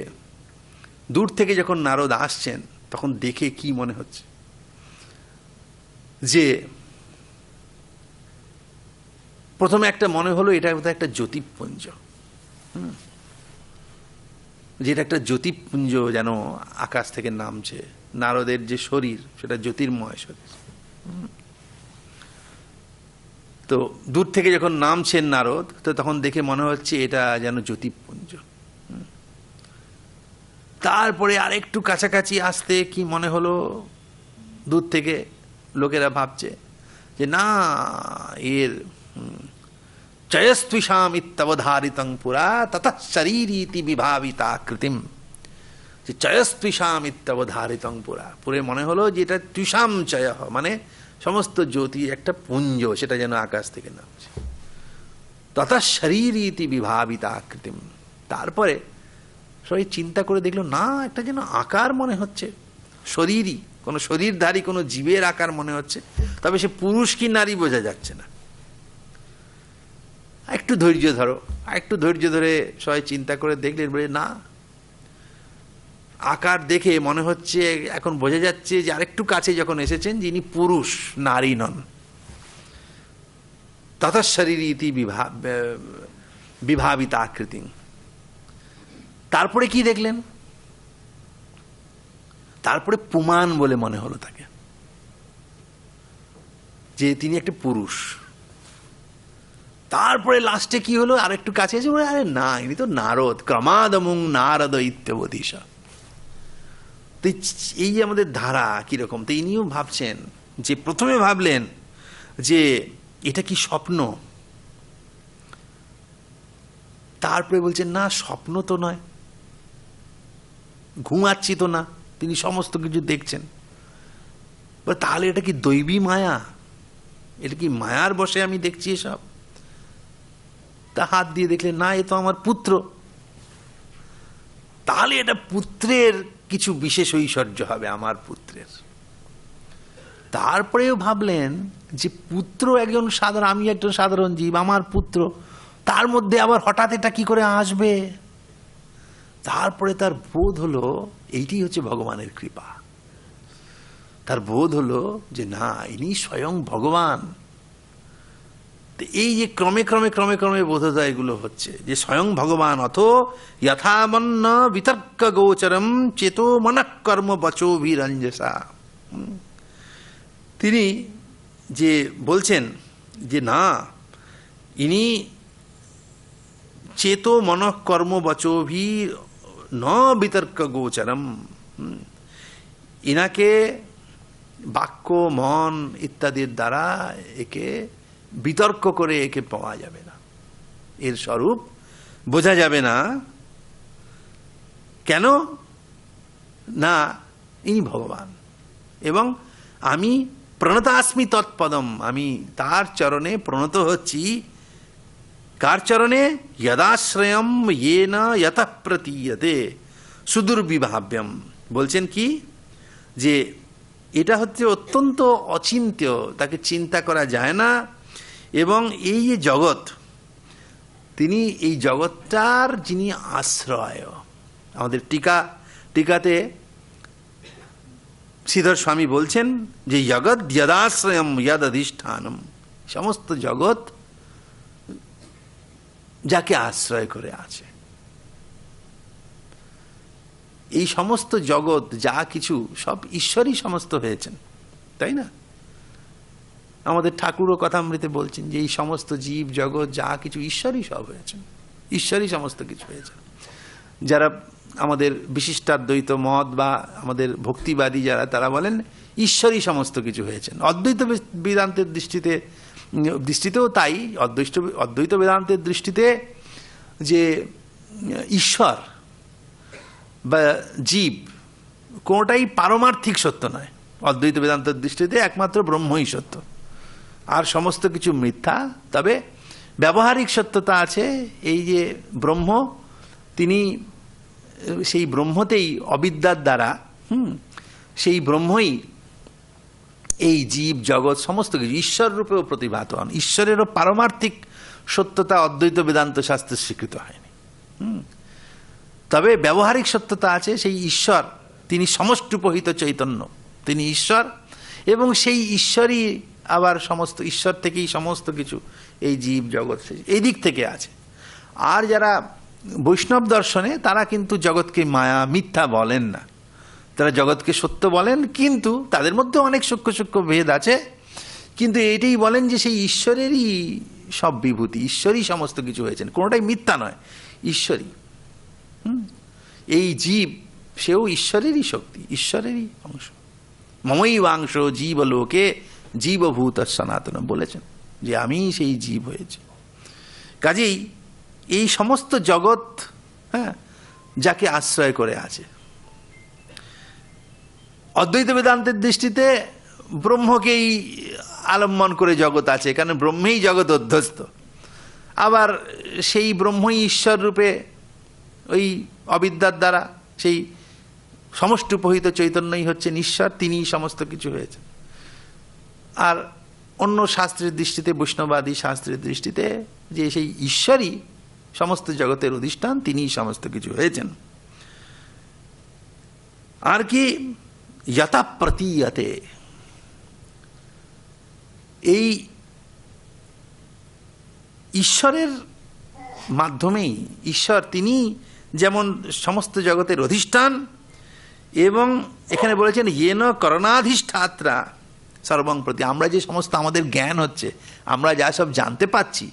S1: দূর থেকে যখন নারদ আসছেন তখন দেখে কি মনে হচ্ছে যে প্রথমে একটা মনে হলো এটা কোথায় একটা জ্যোতিপুঞ্জ যেটা একটা জ্যোতিপুঞ্জ যেন আকাশ থেকে নামছে নারদের যে শরীর সেটা জ্যোতির্ময় শরীর তো দূর থেকে যখন নামছেন নারদ তো তখন দেখে মনে হচ্ছে এটা যেন জ্যোতিপুঞ্জ তারপরে আরেকটু কাছাকাছি আসতে কি মনে হলো দূর থেকে লোকেরা ভাবছে যে না এর জয়স্তুষাম ইত্যবধারিতং পুরা তথা শরীরীতি বিভাবিতা কৃতিম যে চয়স্তুষাম ইত্যবধারিতং পুরা পুরে মনে হলো যে এটা তুষাম চয় মানে সমস্ত জ্যোতি একটা পুঞ্জ সেটা যেন আকাশ থেকে নামছে তথা শরীর ইতি বিভাবিত আকৃতিম তারপরে সবাই চিন্তা করে দেখলো না একটা যেন আকার মনে হচ্ছে শরীরই কোনো শরীরধারী কোনো জীবের আকার মনে হচ্ছে তবে সে পুরুষ কি নারী বোঝা যাচ্ছে না একটু ধৈর্য ধরো একটু ধৈর্য ধরে সবাই চিন্তা করে দেখলেন বলে না আকার দেখে মনে হচ্ছে এখন বোঝা যাচ্ছে যে আরেকটু কাছে যখন এসেছেন যিনি পুরুষ নারী নন তথশরীর ইতি বিভা বিভাবিত আকৃতি তারপরে কি দেখলেন তারপরে পুমান বলে মনে হলো তাকে যে তিনি একটি পুরুষ তারপরে লাস্টে কি হলো আর একটু কাছে এসে আরে না ইনি তো নারদ ক্রমাদমুং নারদ ইত্যবধীষা তো এই আমাদের ধারা কীরকম তো ইনিও ভাবছেন যে প্রথমে ভাবলেন যে এটা কি স্বপ্ন তারপরে বলছেন না স্বপ্ন তো নয় ঘুমাচ্ছি তো না তিনি সমস্ত কিছু দেখছেন তাহলে এটা কি দৈবী মায়া এটা কি মায়ার বসে আমি দেখছি এসব তা হাত দিয়ে দেখলে না এ তো আমার পুত্র তাহলে এটা পুত্রের কিছু বিশেষ ঐশ্বর্য হবে আমার পুত্রের তারপরেও ভাবলেন যে পুত্র একজন সাধারণ আমি একজন সাধারণ জীব আমার পুত্র তার মধ্যে আবার হঠাৎ এটা কি করে আসবে তারপরে তার বোধ হলো এইটি হচ্ছে ভগবানের কৃপা তার বোধ হলো যে না ইনি স্বয়ং ভগবান তো এই যে ক্রমে ক্রমে ক্রমে ক্রমে বোধ যায় এগুলো হচ্ছে যে স্বয়ং ভগবান অথ যথামন্ন বিতর্ক গোচরম চেতো মনকর্ম বচোভিরঞ্জসা তিনি যে বলছেন যে না ইনি চেত মনকর্ম ভি ন বিতর্ক গোচরম ইনাকে বাক্য মন ইত্যাদির দ্বারা একে বিতর্ক করে একে পাওয়া যাবে না এর স্বরূপ বোঝা যাবে না কেন না ইনি ভগবান এবং আমি প্রণতাস্মি তৎপদম আমি তার চরণে প্রণত হচ্ছি কার চরণে যদাশ্রয়ম ইয়েন যত প্রতীয়তে সুদুর্বিভাব্যম বলছেন কি যে এটা হচ্ছে অত্যন্ত অচিন্ত্য তাকে চিন্তা করা যায় না এবং এই যে জগৎ তিনি এই জগৎটার যিনি আশ্রয় আমাদের টিকা টিকাতে শ্রীধর স্বামী বলছেন যে জগৎ যদাশ্রয়ম যদাধিষ্ঠানম সমস্ত জগৎ যাকে আশ্রয় করে আছে এই সমস্ত জগৎ যা কিছু সব ঈশ্বরই সমস্ত হয়েছেন তাই না আমাদের ঠাকুরও কথামৃতে বলছেন যে এই সমস্ত জীব জগৎ যা কিছু ঈশ্বরই সব হয়েছেন ঈশ্বরই সমস্ত কিছু হয়েছে যারা আমাদের বিশিষ্টাদ্বৈত মত বা আমাদের ভক্তিবাদী যারা তারা বলেন ঈশ্বরই সমস্ত কিছু হয়েছেন অদ্বৈত বেদান্তের দৃষ্টিতে দৃষ্টিতেও তাই অদ্বৈত অদ্বৈত বেদান্তের দৃষ্টিতে যে ঈশ্বর বা জীব কোনোটাই পারমার্থিক সত্য নয় অদ্বৈত বেদান্তের দৃষ্টিতে একমাত্র ব্রহ্মই সত্য আর সমস্ত কিছু মিথ্যা তবে ব্যবহারিক সত্যতা আছে এই যে ব্রহ্ম তিনি সেই ব্রহ্মতেই অবিদ্যার দ্বারা হুম সেই ব্রহ্মই এই জীব জগৎ সমস্ত কিছু ঈশ্বর রূপেও প্রতিভাত হন ঈশ্বরেরও পারমার্থিক সত্যতা অদ্বৈত বেদান্ত শাস্ত্রে স্বীকৃত হয়নি হুম তবে ব্যবহারিক সত্যতা আছে সেই ঈশ্বর তিনি সমষ্টিপহিত চৈতন্য তিনি ঈশ্বর এবং সেই ঈশ্বরই আবার সমস্ত ঈশ্বর থেকেই সমস্ত কিছু এই জীব জগৎ এই দিক থেকে আছে আর যারা বৈষ্ণব দর্শনে তারা কিন্তু জগৎকে মায়া মিথ্যা বলেন না তারা জগৎকে সত্য বলেন কিন্তু তাদের মধ্যে অনেক সূক্ষ্ম সূক্ষ্ম ভেদ আছে কিন্তু এটাই বলেন যে সেই ঈশ্বরেরই সব বিভূতি ঈশ্বরই সমস্ত কিছু হয়েছেন কোনোটাই মিথ্যা নয় ঈশ্বরই এই জীব সেও ঈশ্বরেরই শক্তি ঈশ্বরেরই অংশ মমই বাংশ জীবলোকে জীবভূত আর সনাতন বলেছেন যে আমি সেই জীব হয়েছি কাজেই এই সমস্ত জগৎ হ্যাঁ যাকে আশ্রয় করে আছে অদ্বৈত বেদান্তের দৃষ্টিতে ব্রহ্মকেই আলম্বন করে জগৎ আছে কারণ ব্রহ্মেই জগৎ অধ্যস্ত আবার সেই ব্রহ্মই ঈশ্বর রূপে ওই অবিদ্যার দ্বারা সেই সমষ্টি চৈতন্যই হচ্ছেন ঈশ্বর তিনিই সমস্ত কিছু হয়েছে আর অন্য শাস্ত্রের দৃষ্টিতে বৈষ্ণবাদী শাস্ত্রের দৃষ্টিতে যে সেই ঈশ্বরই সমস্ত জগতের অধিষ্ঠান তিনিই সমস্ত কিছু হয়েছেন আর কি যথা এই ঈশ্বরের মাধ্যমেই ঈশ্বর তিনি যেমন সমস্ত জগতের অধিষ্ঠান এবং এখানে বলেছেন ইয়েন করণাধিষ্ঠাত্রা সর্বংপ্রতি আমরা যে সমস্ত আমাদের জ্ঞান হচ্ছে আমরা যা সব জানতে পাচ্ছি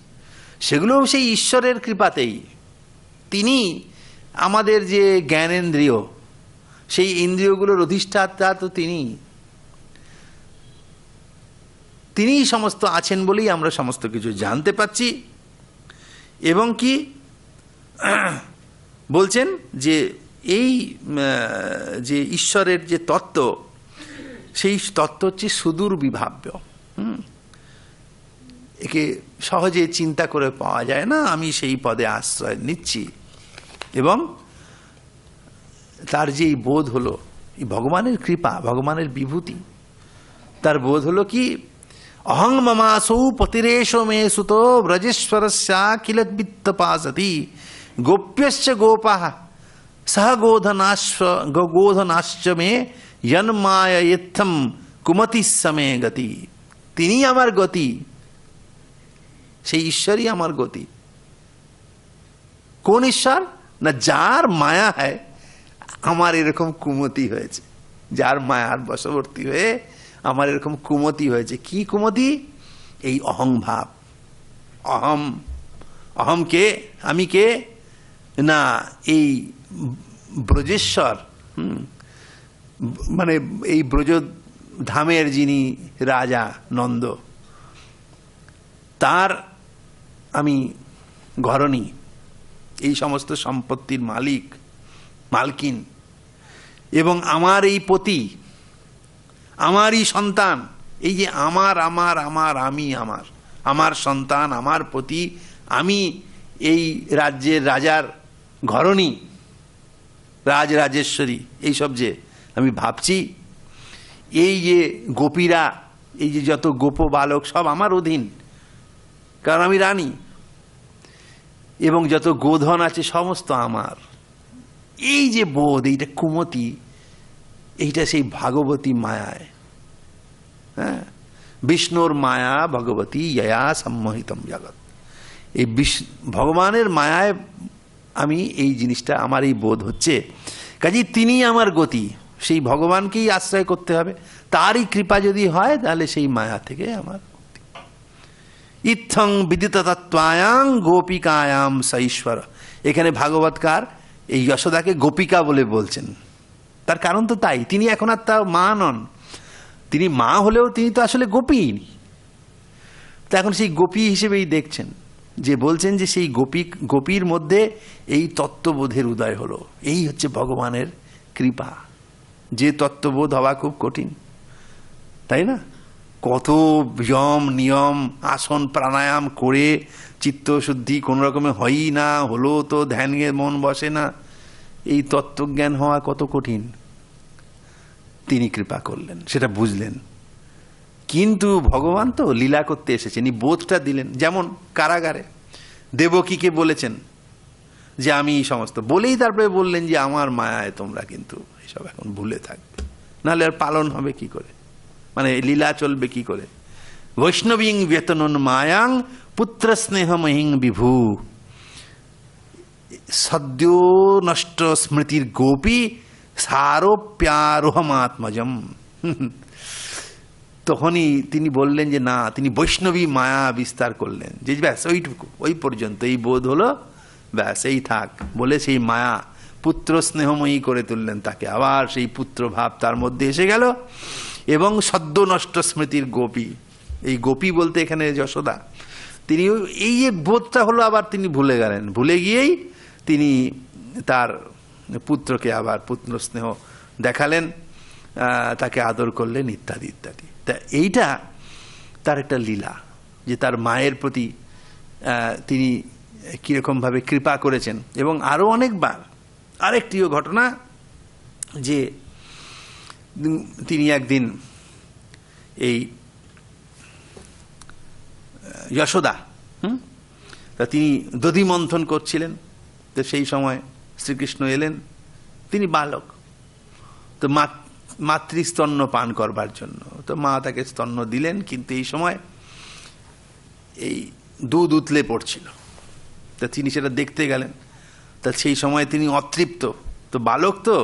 S1: সেগুলোও সেই ঈশ্বরের কৃপাতেই তিনি আমাদের যে জ্ঞানেন্দ্রিয় সেই ইন্দ্রিয়গুলোর অধিষ্ঠাতা তো তিনি তিনিই সমস্ত আছেন বলেই আমরা সমস্ত কিছু জানতে পাচ্ছি এবং কি (clears throat) বলছেন যে এই যে ঈশ্বরের যে তত্ত্ব সেই তত্ত্ব হচ্ছে সুদূর বিভাব্য হুম একে সহজে চিন্তা করে পাওয়া যায় না আমি সেই পদে আশ্রয় নিচ্ছি এবং তার যে বোধ হলো এই ভগবানের কৃপা ভগবানের বিভূতি তার বোধ হলো কি অহং মমাসৌ পতিরেশ মে সুত ব্রজেশ্বরস্যাখিলবিত্ত পাসতি গোপ্যশ্চ গোপা সহ গোধনাশ্ব গোধনাশ্চ মে ইথম কুমতি সমে গতি তিনি আমার গতি সেই ঈশ্বরই আমার গতি কোন ঈশ্বর না যার মায়া হয় আমার এরকম কুমতি হয়েছে যার মায়ার বশবর্তী হয়ে আমার এরকম কুমতি হয়েছে কি কুমতি এই অহংভাব অহম অহম কে আমি কে না এই ব্রজেশ্বর হুম মানে এই ব্রজ ধামের যিনি রাজা নন্দ তার আমি ঘরণী এই সমস্ত সম্পত্তির মালিক মালকিন এবং আমার এই পতি আমারই সন্তান এই যে আমার আমার আমার আমি আমার আমার সন্তান আমার পতি আমি এই রাজ্যের রাজার ঘরণী রাজ রাজেশ্বরী এইসব যে আমি ভাবছি এই যে গোপীরা এই যে যত গোপ বালক সব আমার অধীন কারণ আমি রানী এবং যত গোধন আছে সমস্ত আমার এই যে বোধ এইটা কুমতি এইটা সেই ভাগবতী মায়ায় হ্যাঁ বিষ্ণুর মায়া ভগবতী ইয়া সম্মোহিতম জগৎ এই বিশ ভগবানের মায়ায় আমি এই জিনিসটা আমার এই বোধ হচ্ছে কাজী তিনি আমার গতি সেই ভগবানকেই আশ্রয় করতে হবে তারই কৃপা যদি হয় তাহলে সেই মায়া থেকে আমার ইথং তত্ত্বায়াং গোপিকায়াম সঈশ্বর এখানে ভাগবতকার এই যশোদাকে গোপিকা বলে বলছেন তার কারণ তো তাই তিনি এখন আর তার মা নন তিনি মা হলেও তিনি তো আসলে গোপিনী তা এখন সেই গোপী হিসেবেই দেখছেন যে বলছেন যে সেই গোপী গোপীর মধ্যে এই তত্ত্ববোধের উদয় হলো এই হচ্ছে ভগবানের কৃপা যে তত্ত্ববোধ হওয়া খুব কঠিন তাই না কত যম নিয়ম আসন প্রাণায়াম করে চিত্ত শুদ্ধি কোনো রকমে হয়ই না হলো তো ধ্যান মন বসে না এই তত্ত্বজ্ঞান হওয়া কত কঠিন তিনি কৃপা করলেন সেটা বুঝলেন কিন্তু ভগবান তো লীলা করতে এসেছেন এই বোধটা দিলেন যেমন কারাগারে দেবকীকে বলেছেন যে আমি এই সমস্ত বলেই তারপরে বললেন যে আমার মায়ায় তোমরা কিন্তু এসব এখন ভুলে থাকবে নাহলে আর পালন হবে কি করে মানে লীলা চলবে কি করে বৈষ্ণবীং বেতন মায়াং পুত্র স্নেহমহিং বিভু সদ্য নষ্ট স্মৃতির গোপী সারোপ্যারোহমাত্মজম তখনই তিনি বললেন যে না তিনি বৈষ্ণবী মায়া বিস্তার করলেন যে ব্যাস ওইটুকু ওই পর্যন্ত এই বোধ হলো ব্যাস এই থাক বলে সেই মায়া পুত্র স্নেহময়ী করে তুললেন তাকে আবার সেই পুত্র ভাব তার মধ্যে এসে গেল এবং সদ্য নষ্ট স্মৃতির গোপী এই গোপী বলতে এখানে যশোদা তিনি এই যে বোধটা হলো আবার তিনি ভুলে গেলেন ভুলে গিয়েই তিনি তার পুত্রকে আবার পুত্র স্নেহ দেখালেন তাকে আদর করলেন ইত্যাদি ইত্যাদি তা এইটা তার একটা লীলা যে তার মায়ের প্রতি তিনি কীরকমভাবে কৃপা করেছেন এবং আরও অনেকবার আরেকটিও ঘটনা যে তিনি একদিন এই যশোদা তা তিনি দধি মন্থন করছিলেন তো সেই সময় শ্রীকৃষ্ণ এলেন তিনি বালক তো মাতৃস্তন্য পান করবার জন্য তো মা তাকে স্তন্য দিলেন কিন্তু এই সময় এই দুধ উতলে পড়ছিল তা তিনি সেটা দেখতে গেলেন তা সেই সময় তিনি অতৃপ্ত তো বালক তো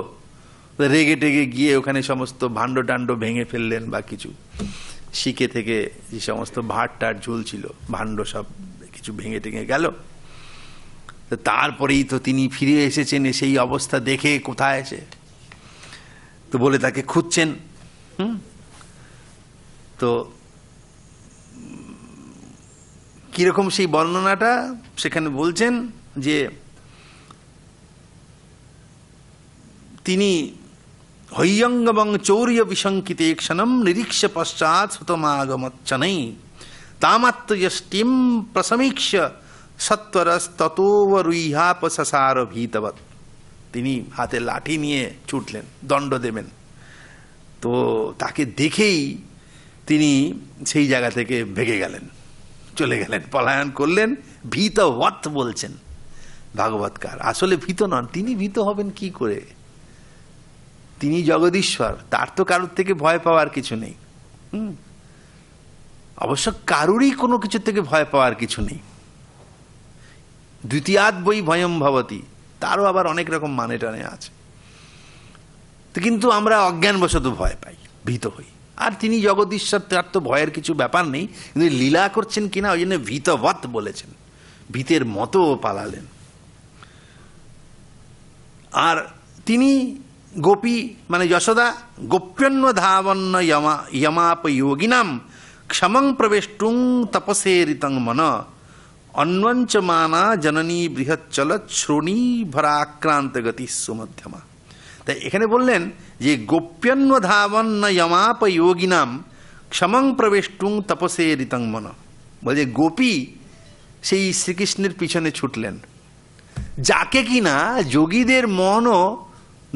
S1: রেগে টেগে গিয়ে ওখানে সমস্ত ভাণ্ড টাণ্ড ভেঙে ফেললেন বা কিছু শিখে থেকে যে সমস্ত ভাট টাট ঝুলছিল ভাণ্ড সব কিছু ভেঙে টেঙে গেল তারপরেই তো তিনি ফিরে এসেছেন সেই অবস্থা দেখে কোথায় এসে তো বলে তাকে খুঁজছেন তো কীরকম সেই বর্ণনাটা সেখানে বলছেন যে তিনি হৈয়ঙ্গবং চৌর্য ক্ষণম নিরীক্ষ পশ্চাৎ সুতমাগমচ্ছনৈ তামাত্মষ্টিম প্রসমীক্ষ সত্বরস্ততোবরুইহাপসার ভীতবৎ তিনি হাতে লাঠি নিয়ে ছুটলেন দণ্ড দেবেন তো তাকে দেখেই তিনি সেই জায়গা থেকে ভেগে গেলেন চলে গেলেন পলায়ন করলেন ভীতবৎ বলছেন ভাগবতকার আসলে ভীত নন তিনি ভীত হবেন কি করে তিনি জগদীশ্বর তার তো কারোর থেকে ভয় পাওয়ার কিছু নেই অবশ্য কারোরই কোনো কিছু থেকে ভয় পাওয়ার কিছু নেই দ্বিতীয়াত বই ভয়ম ভবতী তারও আবার অনেক রকম মানে টানে আছে কিন্তু আমরা অজ্ঞানবশত ভয় পাই ভীত হই আর তিনি জগদীশ্বর তার তো ভয়ের কিছু ব্যাপার নেই কিন্তু লীলা করছেন কিনা ওই জন্য ভীতবৎ বলেছেন ভীতের মতো পালালেন আর তিনি গোপী মানে যশোদা গোপ্যন্ন ধাবন্ন ইমাপ যমাপযোগিনাম ক্ষমং প্রবেষ্টুং তপসেরিতং মন অন্বঞ্চ মানা জননী বৃহচ্চল শ্রোণী ভরাক্রান্ত গতি সুমধ্যমা তাই এখানে বললেন যে গোপ্যন্ন ধাবন্ন যমাপযোগিনাম ক্ষমং প্রবেষ্টুং তপসেরিতং মন বলছে গোপী সেই শ্রীকৃষ্ণের পিছনে ছুটলেন যাকে কিনা যোগীদের মনও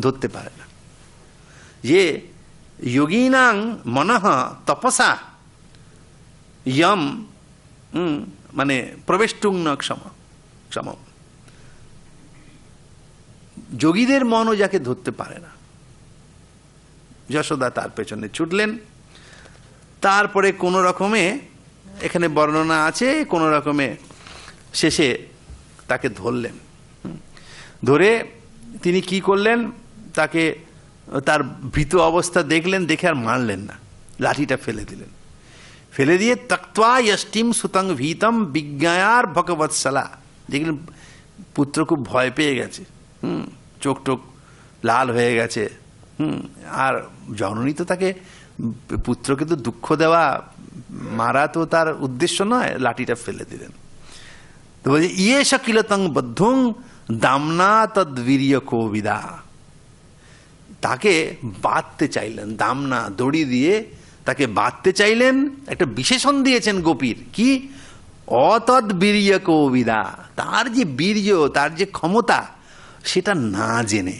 S1: ধরতে পারে না যে যোগীনাং মনহ তপসা ইয়ম মানে প্রবেষ্টুগ্ন ক্ষম ক্ষম যোগীদের মনও যাকে ধরতে পারে না যশোদা তার পেছনে ছুটলেন তারপরে কোন রকমে এখানে বর্ণনা আছে কোনো রকমে শেষে তাকে ধরলেন ধরে তিনি কি করলেন তাকে তার ভীত অবস্থা দেখলেন দেখে আর মারলেন না লাঠিটা ফেলে দিলেন ফেলে দিয়ে তক্তা ইষ্টিম সুতং ভীতম বিজ্ঞায়ার ভগবৎসলা দেখলেন পুত্র খুব ভয় পেয়ে গেছে হুম চোখ টোক লাল হয়ে গেছে হুম আর জননী তো তাকে পুত্রকে তো দুঃখ দেওয়া মারা তো তার উদ্দেশ্য নয় লাঠিটা ফেলে দিলেন তো বলছে ইয়ে শকিলতং বদ্ধুং দামনা তদ্বীর্য কোবিদা তাকে বাঁধতে চাইলেন দামনা দড়ি দিয়ে তাকে বাঁধতে চাইলেন একটা বিশেষণ দিয়েছেন গোপীর কি অতৎ বীর্য কবিদা তার যে বীর্য তার যে ক্ষমতা সেটা না জেনে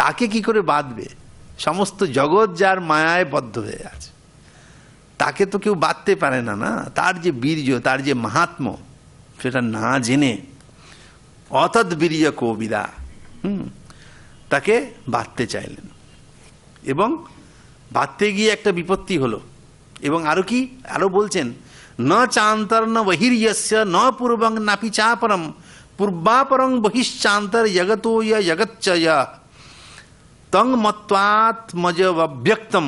S1: তাকে কি করে বাঁধবে সমস্ত জগৎ যার মায়ায় বদ্ধ হয়ে আছে তাকে তো কেউ বাঁধতে পারে না না তার যে বীর্য তার যে মাহাত্ম সেটা না জেনে অতৎ বীর্য কবিদা তাকে বাঁধতে চাইলেন এবং বাঁধতে গিয়ে একটা বিপত্তি হলো এবং আরও কি আরও বলছেন ন চান্তর ন বহির ন পূর্বং না পিচাপরম পূর্বাপরং বহিশ্চান্তর জগতো জগচ্চয় তং মত্বাত্মজব্যক্তম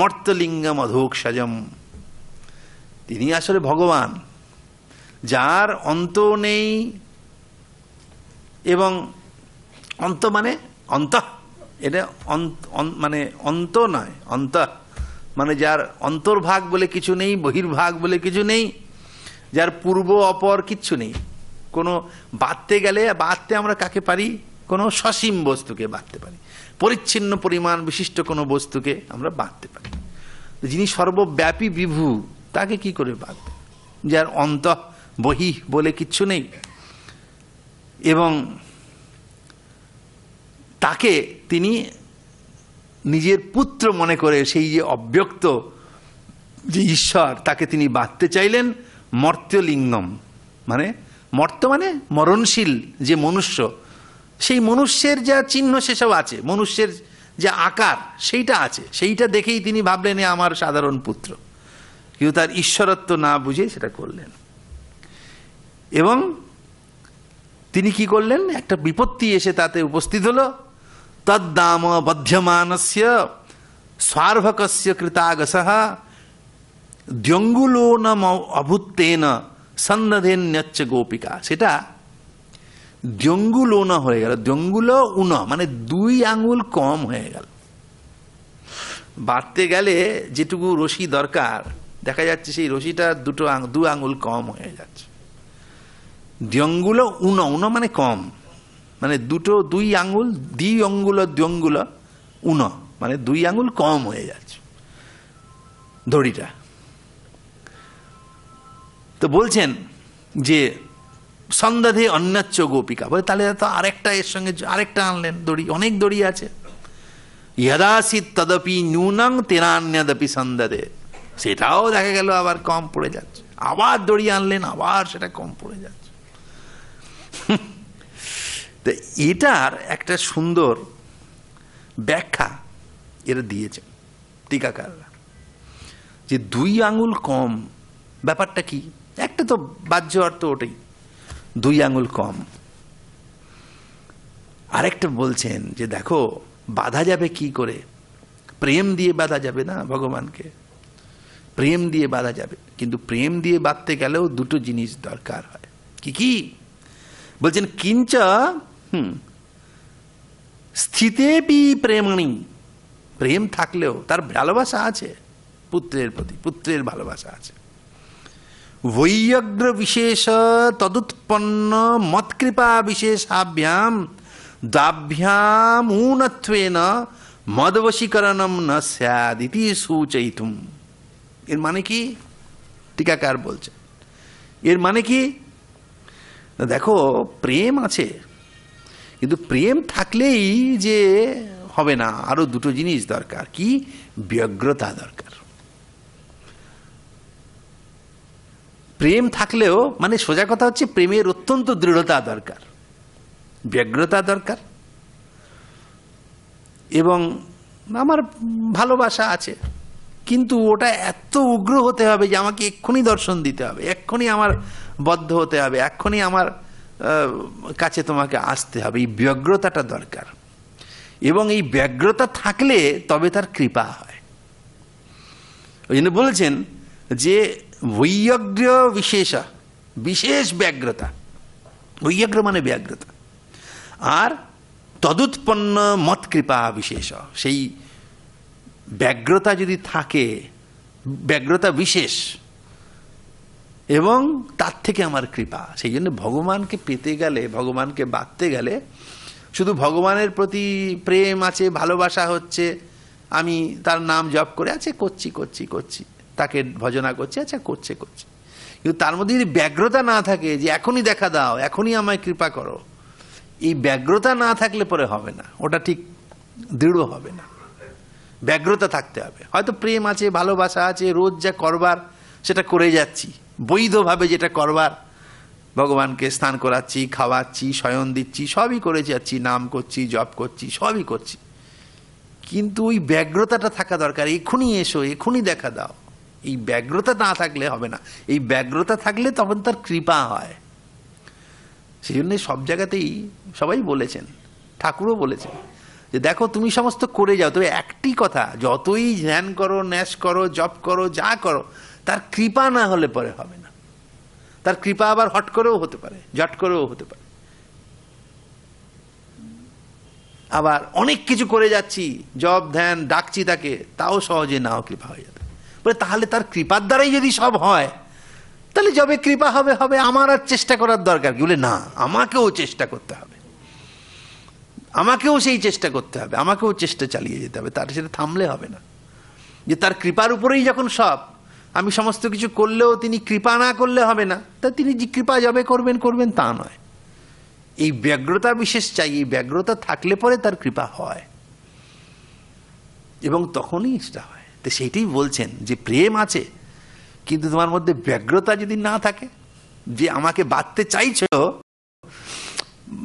S1: মর্তলিঙ্গম অধোক্ষজম তিনি আসলে ভগবান যার অন্ত নেই এবং অন্ত মানে অন্ত এটা মানে অন্ত নয় অন্ত মানে যার অন্তর্ভাগ বলে কিছু নেই বহির্ভাগ বলে কিছু নেই যার পূর্ব অপর কিচ্ছু নেই কোনো বাঁধতে গেলে বাঁধতে আমরা কাকে পারি কোনো সসীম বস্তুকে বাঁধতে পারি পরিচ্ছিন্ন পরিমাণ বিশিষ্ট কোনো বস্তুকে আমরা বাঁধতে পারি যিনি সর্বব্যাপী বিভু তাকে কি করে বাঁধবে যার অন্ত বহি বলে কিচ্ছু নেই এবং তাকে তিনি নিজের পুত্র মনে করে সেই যে অব্যক্ত যে ঈশ্বর তাকে তিনি বাঁধতে চাইলেন মর্ত্যলিঙ্গম মানে মর্ত মানে মরণশীল যে মনুষ্য সেই মনুষ্যের যা চিহ্ন সেসব আছে মনুষ্যের যে আকার সেইটা আছে সেইটা দেখেই তিনি ভাবলেন আমার সাধারণ পুত্র কিন্তু তার ঈশ্বরত্ব না বুঝে সেটা করলেন এবং তিনি কি করলেন একটা বিপত্তি এসে তাতে উপস্থিত হলো তদ্দাম বধ্যমানস্য স্বার্ভকস্য কৃতাগস দ্যঙ্গুলোনম অভূতেন সন্দধেন্যচ্চ গোপিকা সেটা দ্যঙ্গুলোন হয়ে গেল দ্যঙ্গুল উন মানে দুই আঙুল কম হয়ে গেল বাড়তে গেলে যেটুকু রশি দরকার দেখা যাচ্ছে সেই রশিটা দুটো দু আঙুল কম হয়ে যাচ্ছে দ্যঙ্গুল উন উন মানে কম মানে দুটো দুই আঙ্গুল দ্বি অঙ্গুল দ্বঙ্গুল উন মানে দুই আঙ্গুল কম হয়ে যাচ্ছে দড়িটা তো বলছেন যে সন্ধ্যাধে অন্যাচ্য গোপিকা বলে তাহলে তো আরেকটা এর সঙ্গে আরেকটা আনলেন দড়ি অনেক দড়ি আছে ইয়াদাসি তদপি ন্যূনং তেনান্যদপি সন্ধ্যাধে সেটাও দেখা গেল আবার কম পড়ে যাচ্ছে আবার দড়ি আনলেন আবার সেটা কম পড়ে যাচ্ছে তো এটার একটা সুন্দর ব্যাখ্যা এরা দিয়েছে টিকাকাররা যে দুই আঙুল কম ব্যাপারটা কি একটা তো বাহ্য অর্থ ওটাই দুই আঙুল কম আরেকটা বলছেন যে দেখো বাধা যাবে কি করে প্রেম দিয়ে বাধা যাবে না ভগবানকে প্রেম দিয়ে বাঁধা যাবে কিন্তু প্রেম দিয়ে বাঁধতে গেলেও দুটো জিনিস দরকার হয় কি কি বলছেন কিঞ্চা Hmm. স্থিতেপি প্রেমণী প্রেম থাকলেও তার ভালোবাসা আছে পুত্রের প্রতি পুত্রের ভালোবাসা আছে বৈয়গ্র বিশেষ তদুৎপন্ন মৎকৃপা আভ্যাম দাভ্যাম ঊনত্বেন মদবশীকরণম না স্যাদ ইতি এর মানে কি টিকাকার বলছে এর মানে কি দেখো প্রেম আছে কিন্তু প্রেম থাকলেই যে হবে না আরও দুটো জিনিস দরকার কি ব্যগ্রতা দরকার প্রেম থাকলেও মানে সোজা কথা হচ্ছে প্রেমের অত্যন্ত দৃঢ়তা দরকার ব্যগ্রতা দরকার এবং আমার ভালোবাসা আছে কিন্তু ওটা এত উগ্র হতে হবে যে আমাকে এক্ষুনি দর্শন দিতে হবে এক্ষুনি আমার বদ্ধ হতে হবে এক্ষুনি আমার কাছে তোমাকে আসতে হবে এই ব্যগ্রতাটা দরকার এবং এই ব্যগ্রতা থাকলে তবে তার কৃপা হয় ওই জন্য বলেছেন যে বৈয়গ্র বিশেষ বিশেষ ব্যগ্রতা বৈয়গ্র মানে ব্যগ্রতা আর তদুৎপন্ন মত কৃপা বিশেষ সেই ব্যগ্রতা যদি থাকে ব্যগ্রতা বিশেষ এবং তার থেকে আমার কৃপা সেই জন্য ভগবানকে পেতে গেলে ভগবানকে বাঁধতে গেলে শুধু ভগবানের প্রতি প্রেম আছে ভালোবাসা হচ্ছে আমি তার নাম জপ করে আছে আচ্ছা, করছি করছি করছি তাকে ভজনা করছি আচ্ছা করছে করছে কিন্তু তার মধ্যে যদি ব্যগ্রতা না থাকে যে এখনই দেখা দাও এখনই আমায় কৃপা করো এই ব্যগ্রতা না থাকলে পরে হবে না ওটা ঠিক দৃঢ় হবে না ব্যগ্রতা থাকতে হবে হয়তো প্রেম আছে ভালোবাসা আছে রোজ যা করবার সেটা করে যাচ্ছি বৈধভাবে যেটা করবার ভগবানকে স্নান করাচ্ছি খাওয়াচ্ছি শয়ন দিচ্ছি সবই করে যাচ্ছি নাম করছি জপ করছি সবই করছি কিন্তু ওই ব্যগ্রতাটা থাকা দরকার এক্ষুনি এসো এক্ষুনি দেখা দাও এই ব্যগ্রতা না থাকলে হবে না এই ব্যগ্রতা থাকলে তখন তার কৃপা হয় সেই জন্যে সব জায়গাতেই সবাই বলেছেন ঠাকুরও বলেছেন যে দেখো তুমি সমস্ত করে যাও তবে একটি কথা যতই ধ্যান করো ন্যাস করো জপ করো যা করো তার কৃপা না হলে পরে হবে না তার কৃপা আবার হট করেও হতে পারে জট করেও হতে পারে আবার অনেক কিছু করে যাচ্ছি জব ধ্যান ডাকছি তাকে তাও সহজে নাও কৃপা হয়ে যাবে বলে তাহলে তার কৃপার দ্বারাই যদি সব হয় তাহলে যবে কৃপা হবে হবে আমার আর চেষ্টা করার দরকার কি বলে না আমাকেও চেষ্টা করতে হবে আমাকেও সেই চেষ্টা করতে হবে আমাকেও চেষ্টা চালিয়ে যেতে হবে তার সেটা থামলে হবে না যে তার কৃপার উপরেই যখন সব আমি সমস্ত কিছু করলেও তিনি কৃপা না করলে হবে না তা তিনি যে কৃপা যাবে করবেন করবেন তা নয় এই ব্যগ্রতা বিশেষ চাই এই ব্যগ্রতা থাকলে পরে তার কৃপা হয় এবং তখনই সেটা হয় তো সেইটাই বলছেন যে প্রেম আছে কিন্তু তোমার মধ্যে ব্যগ্রতা যদি না থাকে যে আমাকে বাঁধতে চাইছ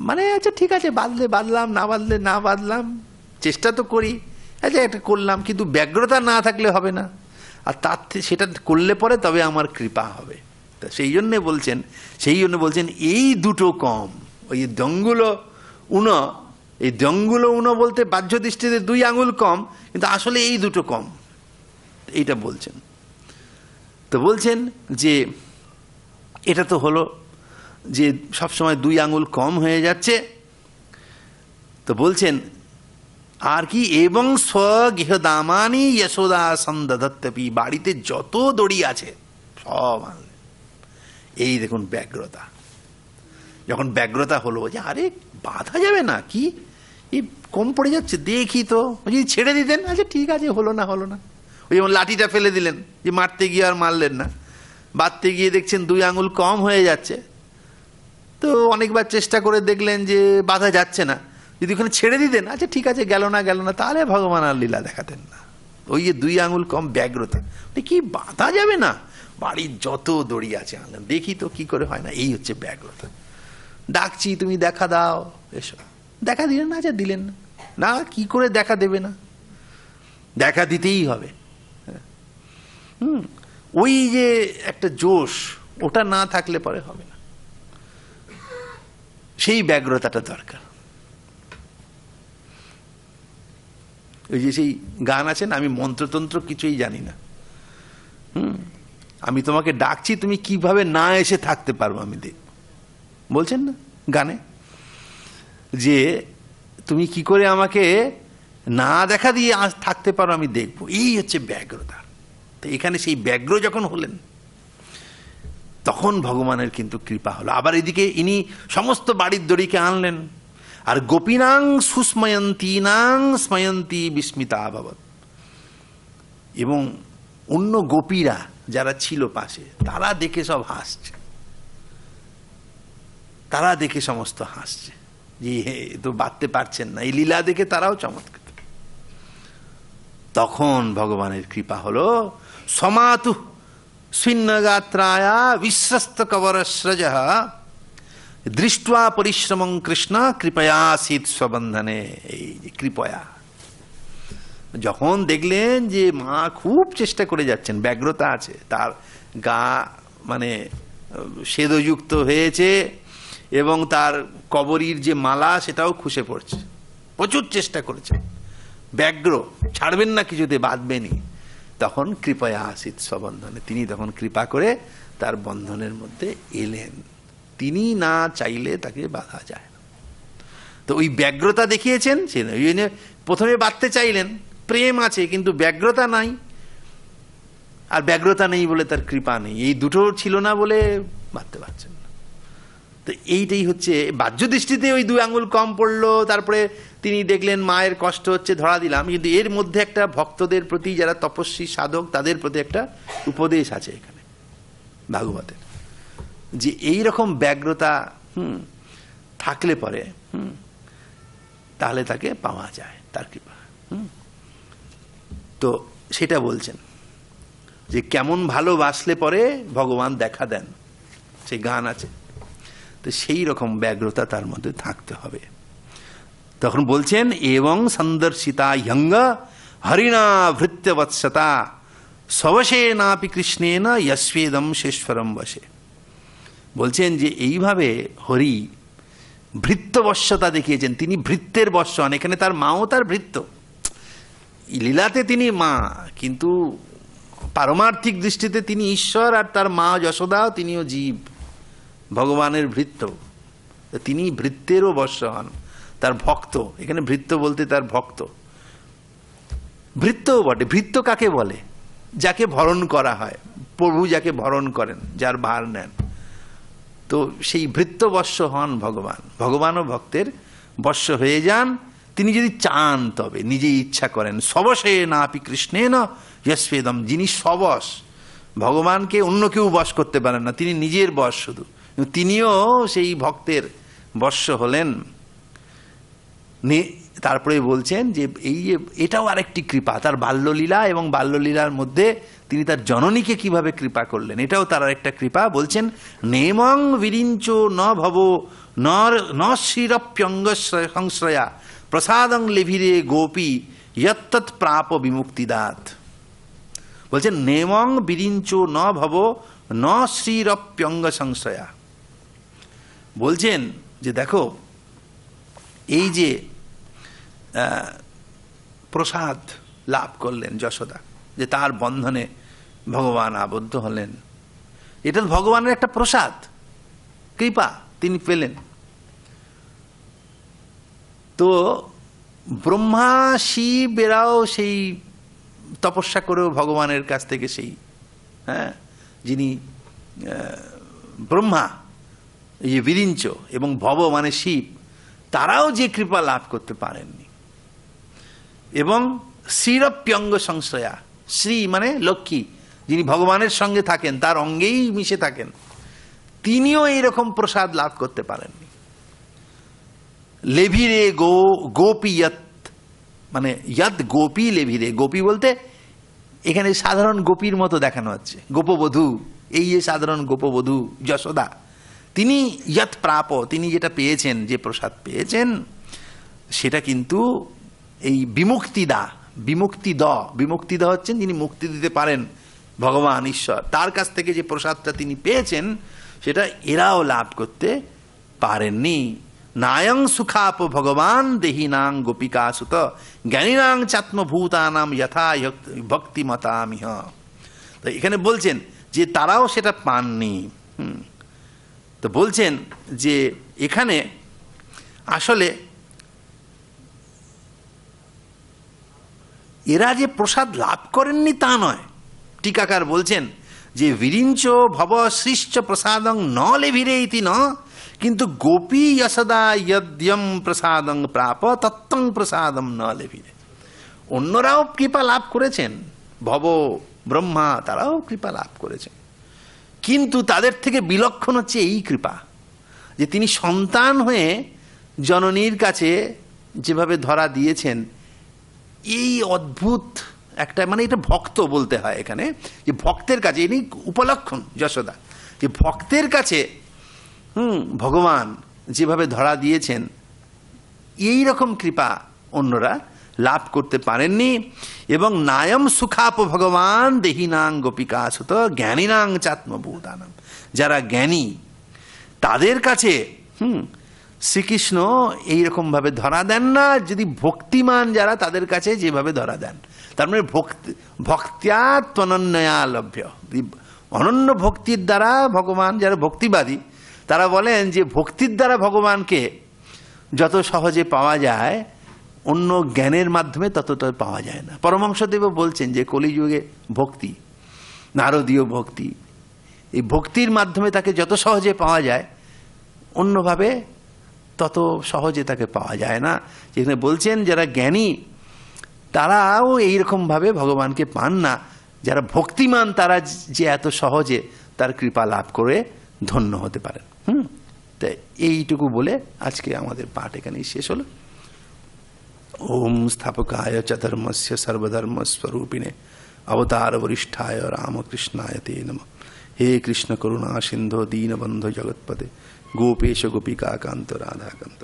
S1: মানে আচ্ছা ঠিক আছে বাঁধলে বাঁধলাম না বাঁধলে না বাঁধলাম চেষ্টা তো করি আচ্ছা এটা করলাম কিন্তু ব্যগ্রতা না থাকলে হবে না আর তার সেটা করলে পরে তবে আমার কৃপা হবে তা সেই জন্যে বলছেন সেই জন্য বলছেন এই দুটো কম ওই দঙ্গুলো উন এই দঙ্গুলো উন বলতে বাহ্য দৃষ্টিতে দুই আঙুল কম কিন্তু আসলে এই দুটো কম এইটা বলছেন তো বলছেন যে এটা তো হলো যে সবসময় দুই আঙুল কম হয়ে যাচ্ছে তো বলছেন আর কি এবং স্বগৃহদামানি যশোদা সন্দধত্তপি বাড়িতে যত দড়ি আছে সব আনলেন এই দেখুন ব্যগ্রতা যখন ব্যগ্রতা হলো যে আরে বাধা যাবে না কি কম পড়ে যাচ্ছে দেখি তো যদি ছেড়ে দিতেন আচ্ছা ঠিক আছে হলো না হলো না ওই যেমন লাঠিটা ফেলে দিলেন যে মারতে গিয়ে আর মারলেন না বাঁধতে গিয়ে দেখছেন দুই আঙুল কম হয়ে যাচ্ছে তো অনেকবার চেষ্টা করে দেখলেন যে বাধা যাচ্ছে না যদি ওখানে ছেড়ে দিতেন আচ্ছা ঠিক আছে গেল না গেল না তাহলে ভগবান আর লীলা দেখাতেন না ওই যে দুই আঙুল কম ব্যগ্রতা কি বাঁধা যাবে না বাড়ির যত দড়ি আছে আঙুল দেখি তো কি করে হয় না এই হচ্ছে ব্যগ্রতা ডাকছি তুমি দেখা দাও এসো দেখা দিলেন না আচ্ছা দিলেন না না কি করে দেখা দেবে না দেখা দিতেই হবে হুম ওই যে একটা জোশ ওটা না থাকলে পরে হবে না সেই ব্যগ্রতাটা দরকার ওই যে সেই গান আছে না আমি মন্ত্রতন্ত্র কিছুই জানি না হুম আমি তোমাকে ডাকছি তুমি কিভাবে না এসে থাকতে পারবো আমি দেখ বলছেন না গানে যে তুমি কি করে আমাকে না দেখা দিয়ে আজ থাকতে পারো আমি দেখব এই হচ্ছে ব্যগ্রতা তো এখানে সেই ব্যগ্র যখন হলেন তখন ভগবানের কিন্তু কৃপা হলো আবার এদিকে ইনি সমস্ত বাড়ির দড়িকে আনলেন আর গোপীনাং নাং স্ময়ন্তী বিস্মিতা আবাবত এবং অন্য গোপীরা যারা ছিল পাশে তারা দেখে সব হাসছে তারা দেখে সমস্ত হাসছে যে হে তো বাঁধতে পারছেন না এই লীলা দেখে তারাও চমৎকার তখন ভগবানের কৃপা হলো সমাতু সিন্নগাত্রায়া বিশ্বস্ত কবরস্রজ দৃষ্টা পরিশ্রম কৃষ্ণ কৃপয়া শীত স্ববন্ধনে এই যে কৃপয়া যখন দেখলেন যে মা খুব চেষ্টা করে যাচ্ছেন ব্যগ্রতা আছে তার গা মানে সেদযুক্ত হয়েছে এবং তার কবরীর যে মালা সেটাও খুশে পড়ছে প্রচুর চেষ্টা করেছে ব্যগ্র ছাড়বেন না কিছুতে বাঁধবেনি তখন কৃপয়া আসিত স্ববন্ধনে তিনি তখন কৃপা করে তার বন্ধনের মধ্যে এলেন তিনি না চাইলে তাকে বাধা যায় না তো ওই ব্যগ্রতা দেখিয়েছেন সে প্রথমে বাঁধতে চাইলেন প্রেম আছে কিন্তু ব্যগ্রতা নাই আর ব্যগ্রতা নেই বলে তার কৃপা নেই এই দুটো ছিল না বলে বাঁধতে পারছেন না তো এইটাই হচ্ছে বাহ্য দৃষ্টিতে ওই দুই আঙুল কম পড়লো তারপরে তিনি দেখলেন মায়ের কষ্ট হচ্ছে ধরা দিলাম কিন্তু এর মধ্যে একটা ভক্তদের প্রতি যারা তপস্বী সাধক তাদের প্রতি একটা উপদেশ আছে এখানে ভাগবতের যে এই রকম ব্যগ্রতা হুম থাকলে পরে হুম তাহলে তাকে পাওয়া যায় তার কৃপা হুম তো সেটা বলছেন যে কেমন ভালোবাসলে পরে ভগবান দেখা দেন সে গান আছে তো সেই রকম ব্যগ্রতা তার মধ্যে থাকতে হবে তখন বলছেন এবং সন্দর্শিতা ইয়ঙ্গ হরিণা ভৃত্যবৎসতা নাপি কৃষ্ণেন ইয়স্বেদম শেশ্বরম বসে বলছেন যে এইভাবে হরি ভৃত্যবশ্যতা দেখিয়েছেন তিনি ভৃত্যের হন এখানে তার মাও তার ভৃত্য লীলাতে তিনি মা কিন্তু পারমার্থিক দৃষ্টিতে তিনি ঈশ্বর আর তার মা যশোদাও তিনিও জীব ভগবানের ভৃত্ত তিনি ভৃত্যেরও হন তার ভক্ত এখানে ভৃত্য বলতে তার ভক্ত ভৃত্যও বটে ভৃত্য কাকে বলে যাকে ভরণ করা হয় প্রভু যাকে ভরণ করেন যার ভার নেন তো সেই বর্ষ হন ভগবান ভগবানও ভক্তের বর্ষ হয়ে যান তিনি যদি চান তবে নিজেই ইচ্ছা করেন সবসে না আপি কৃষ্ণে না যশ্বেদম যিনি সবস ভগবানকে অন্য কেউ বস করতে পারেন না তিনি নিজের বস শুধু তিনিও সেই ভক্তের বর্ষ হলেন তারপরে বলছেন যে এই যে এটাও আরেকটি কৃপা তার বাল্যলীলা এবং বাল্যলীলার মধ্যে তিনি তার জননীকে কিভাবে কৃপা করলেন এটাও তার একটা কৃপা বলছেন নেমং বিরিঞ্চ ন ভব ন শিরপ্যঙ্গ সংশ্রয়া প্রসাদং লেভিরে গোপী ইয়ত্তৎ প্রাপ বিমুক্তিদাত বলছেন নেমং বিরিঞ্চ ন ভব ন শ্রীরপ্যঙ্গ সংশয়া বলছেন যে দেখো এই যে প্রসাদ লাভ করলেন যশোদা যে তার বন্ধনে ভগবান আবদ্ধ হলেন এটা ভগবানের একটা প্রসাদ কৃপা তিনি পেলেন তো ব্রহ্মা শিব এরাও সেই তপস্যা করেও ভগবানের কাছ থেকে সেই হ্যাঁ যিনি ব্রহ্মা এই বিরিঞ্চ এবং ভব মানে শিব তারাও যে কৃপা লাভ করতে পারেননি এবং শ্রীরপ্যঙ্গ সংশ্রয়া শ্রী মানে লক্ষ্মী যিনি ভগবানের সঙ্গে থাকেন তার অঙ্গেই মিশে থাকেন তিনিও এইরকম প্রসাদ লাভ করতে পারেননি লেভিরে গো গোপী মানে ইয়াদ গোপী লেভিরে গোপী বলতে এখানে সাধারণ গোপীর মতো দেখানো হচ্ছে গোপবধূ এই যে সাধারণ গোপবধূ যশোদা তিনি ইয়াত প্রাপ তিনি যেটা পেয়েছেন যে প্রসাদ পেয়েছেন সেটা কিন্তু এই বিমুক্তিদা বিমুক্তিদ বিমুক্তিদা হচ্ছেন যিনি মুক্তি দিতে পারেন ভগবান ঈশ্বর তার কাছ থেকে যে প্রসাদটা তিনি পেয়েছেন সেটা এরাও লাভ করতে পারেননি নায়ং সুখাপ ভগবান দেহিনাং গোপিকা সুত জ্ঞানীনাং চাত্মভূতানাম যথা মিহ তো এখানে বলছেন যে তারাও সেটা পাননি তো বলছেন যে এখানে আসলে এরা যে প্রসাদ লাভ করেননি তা নয় টিকাকার বলছেন যে বিরিঞ্চ ভব সৃষ্ট প্রসাদং ন লেভিরে ইতি ন কিন্তু গোপী যশদা যদ্যম প্রসাদং প্রাপ তত্তং প্রসাদম ন লেভিরে অন্যরাও কৃপা লাভ করেছেন ভব ব্রহ্মা তারাও কৃপা লাভ করেছেন কিন্তু তাদের থেকে বিলক্ষণ হচ্ছে এই কৃপা যে তিনি সন্তান হয়ে জননীর কাছে যেভাবে ধরা দিয়েছেন এই অদ্ভুত একটা মানে এটা ভক্ত বলতে হয় এখানে যে ভক্তের কাছে এনি উপলক্ষণ যশোদা যে ভক্তের কাছে হুম ভগবান যেভাবে ধরা দিয়েছেন এই রকম কৃপা অন্যরা লাভ করতে পারেননি এবং নায়ম সুখাপ ভগবান দেহিনাং গোপিকা সুত জ্ঞানীনাং চাত্মভূতানাম যারা জ্ঞানী তাদের কাছে হুম শ্রীকৃষ্ণ এইরকমভাবে ধরা দেন না যদি ভক্তিমান যারা তাদের কাছে যেভাবে ধরা দেন তার মানে ভক্তি ভক্তিয়া তনন্যয়া লভ্য অনন্য ভক্তির দ্বারা ভগবান যারা ভক্তিবাদী তারা বলেন যে ভক্তির দ্বারা ভগবানকে যত সহজে পাওয়া যায় অন্য জ্ঞানের মাধ্যমে ততটা পাওয়া যায় না পরমাংশদেব বলছেন যে কলিযুগে ভক্তি নারদীয় ভক্তি এই ভক্তির মাধ্যমে তাকে যত সহজে পাওয়া যায় অন্যভাবে তত সহজে তাকে পাওয়া যায় না যেখানে বলছেন যারা জ্ঞানী তারাও এইরকমভাবে ভগবানকে পান না যারা ভক্তিমান তারা যে এত সহজে তার কৃপা লাভ করে ধন্য হতে পারেন হুম তা এইটুকু বলে আজকে আমাদের পাঠ এখানেই শেষ হলো ওম স্থাপকায় চধর্মস্য সর্বধর্ম স্বরূপিণে অবতার বরিষ্ঠায় রামকৃষ্ণায় তে নম হে কৃষ্ণ করুণা সিন্ধু দীনবন্ধ জগৎপদে ගෝපේශ ගොපිකා කාන්ත රාධාකන්ත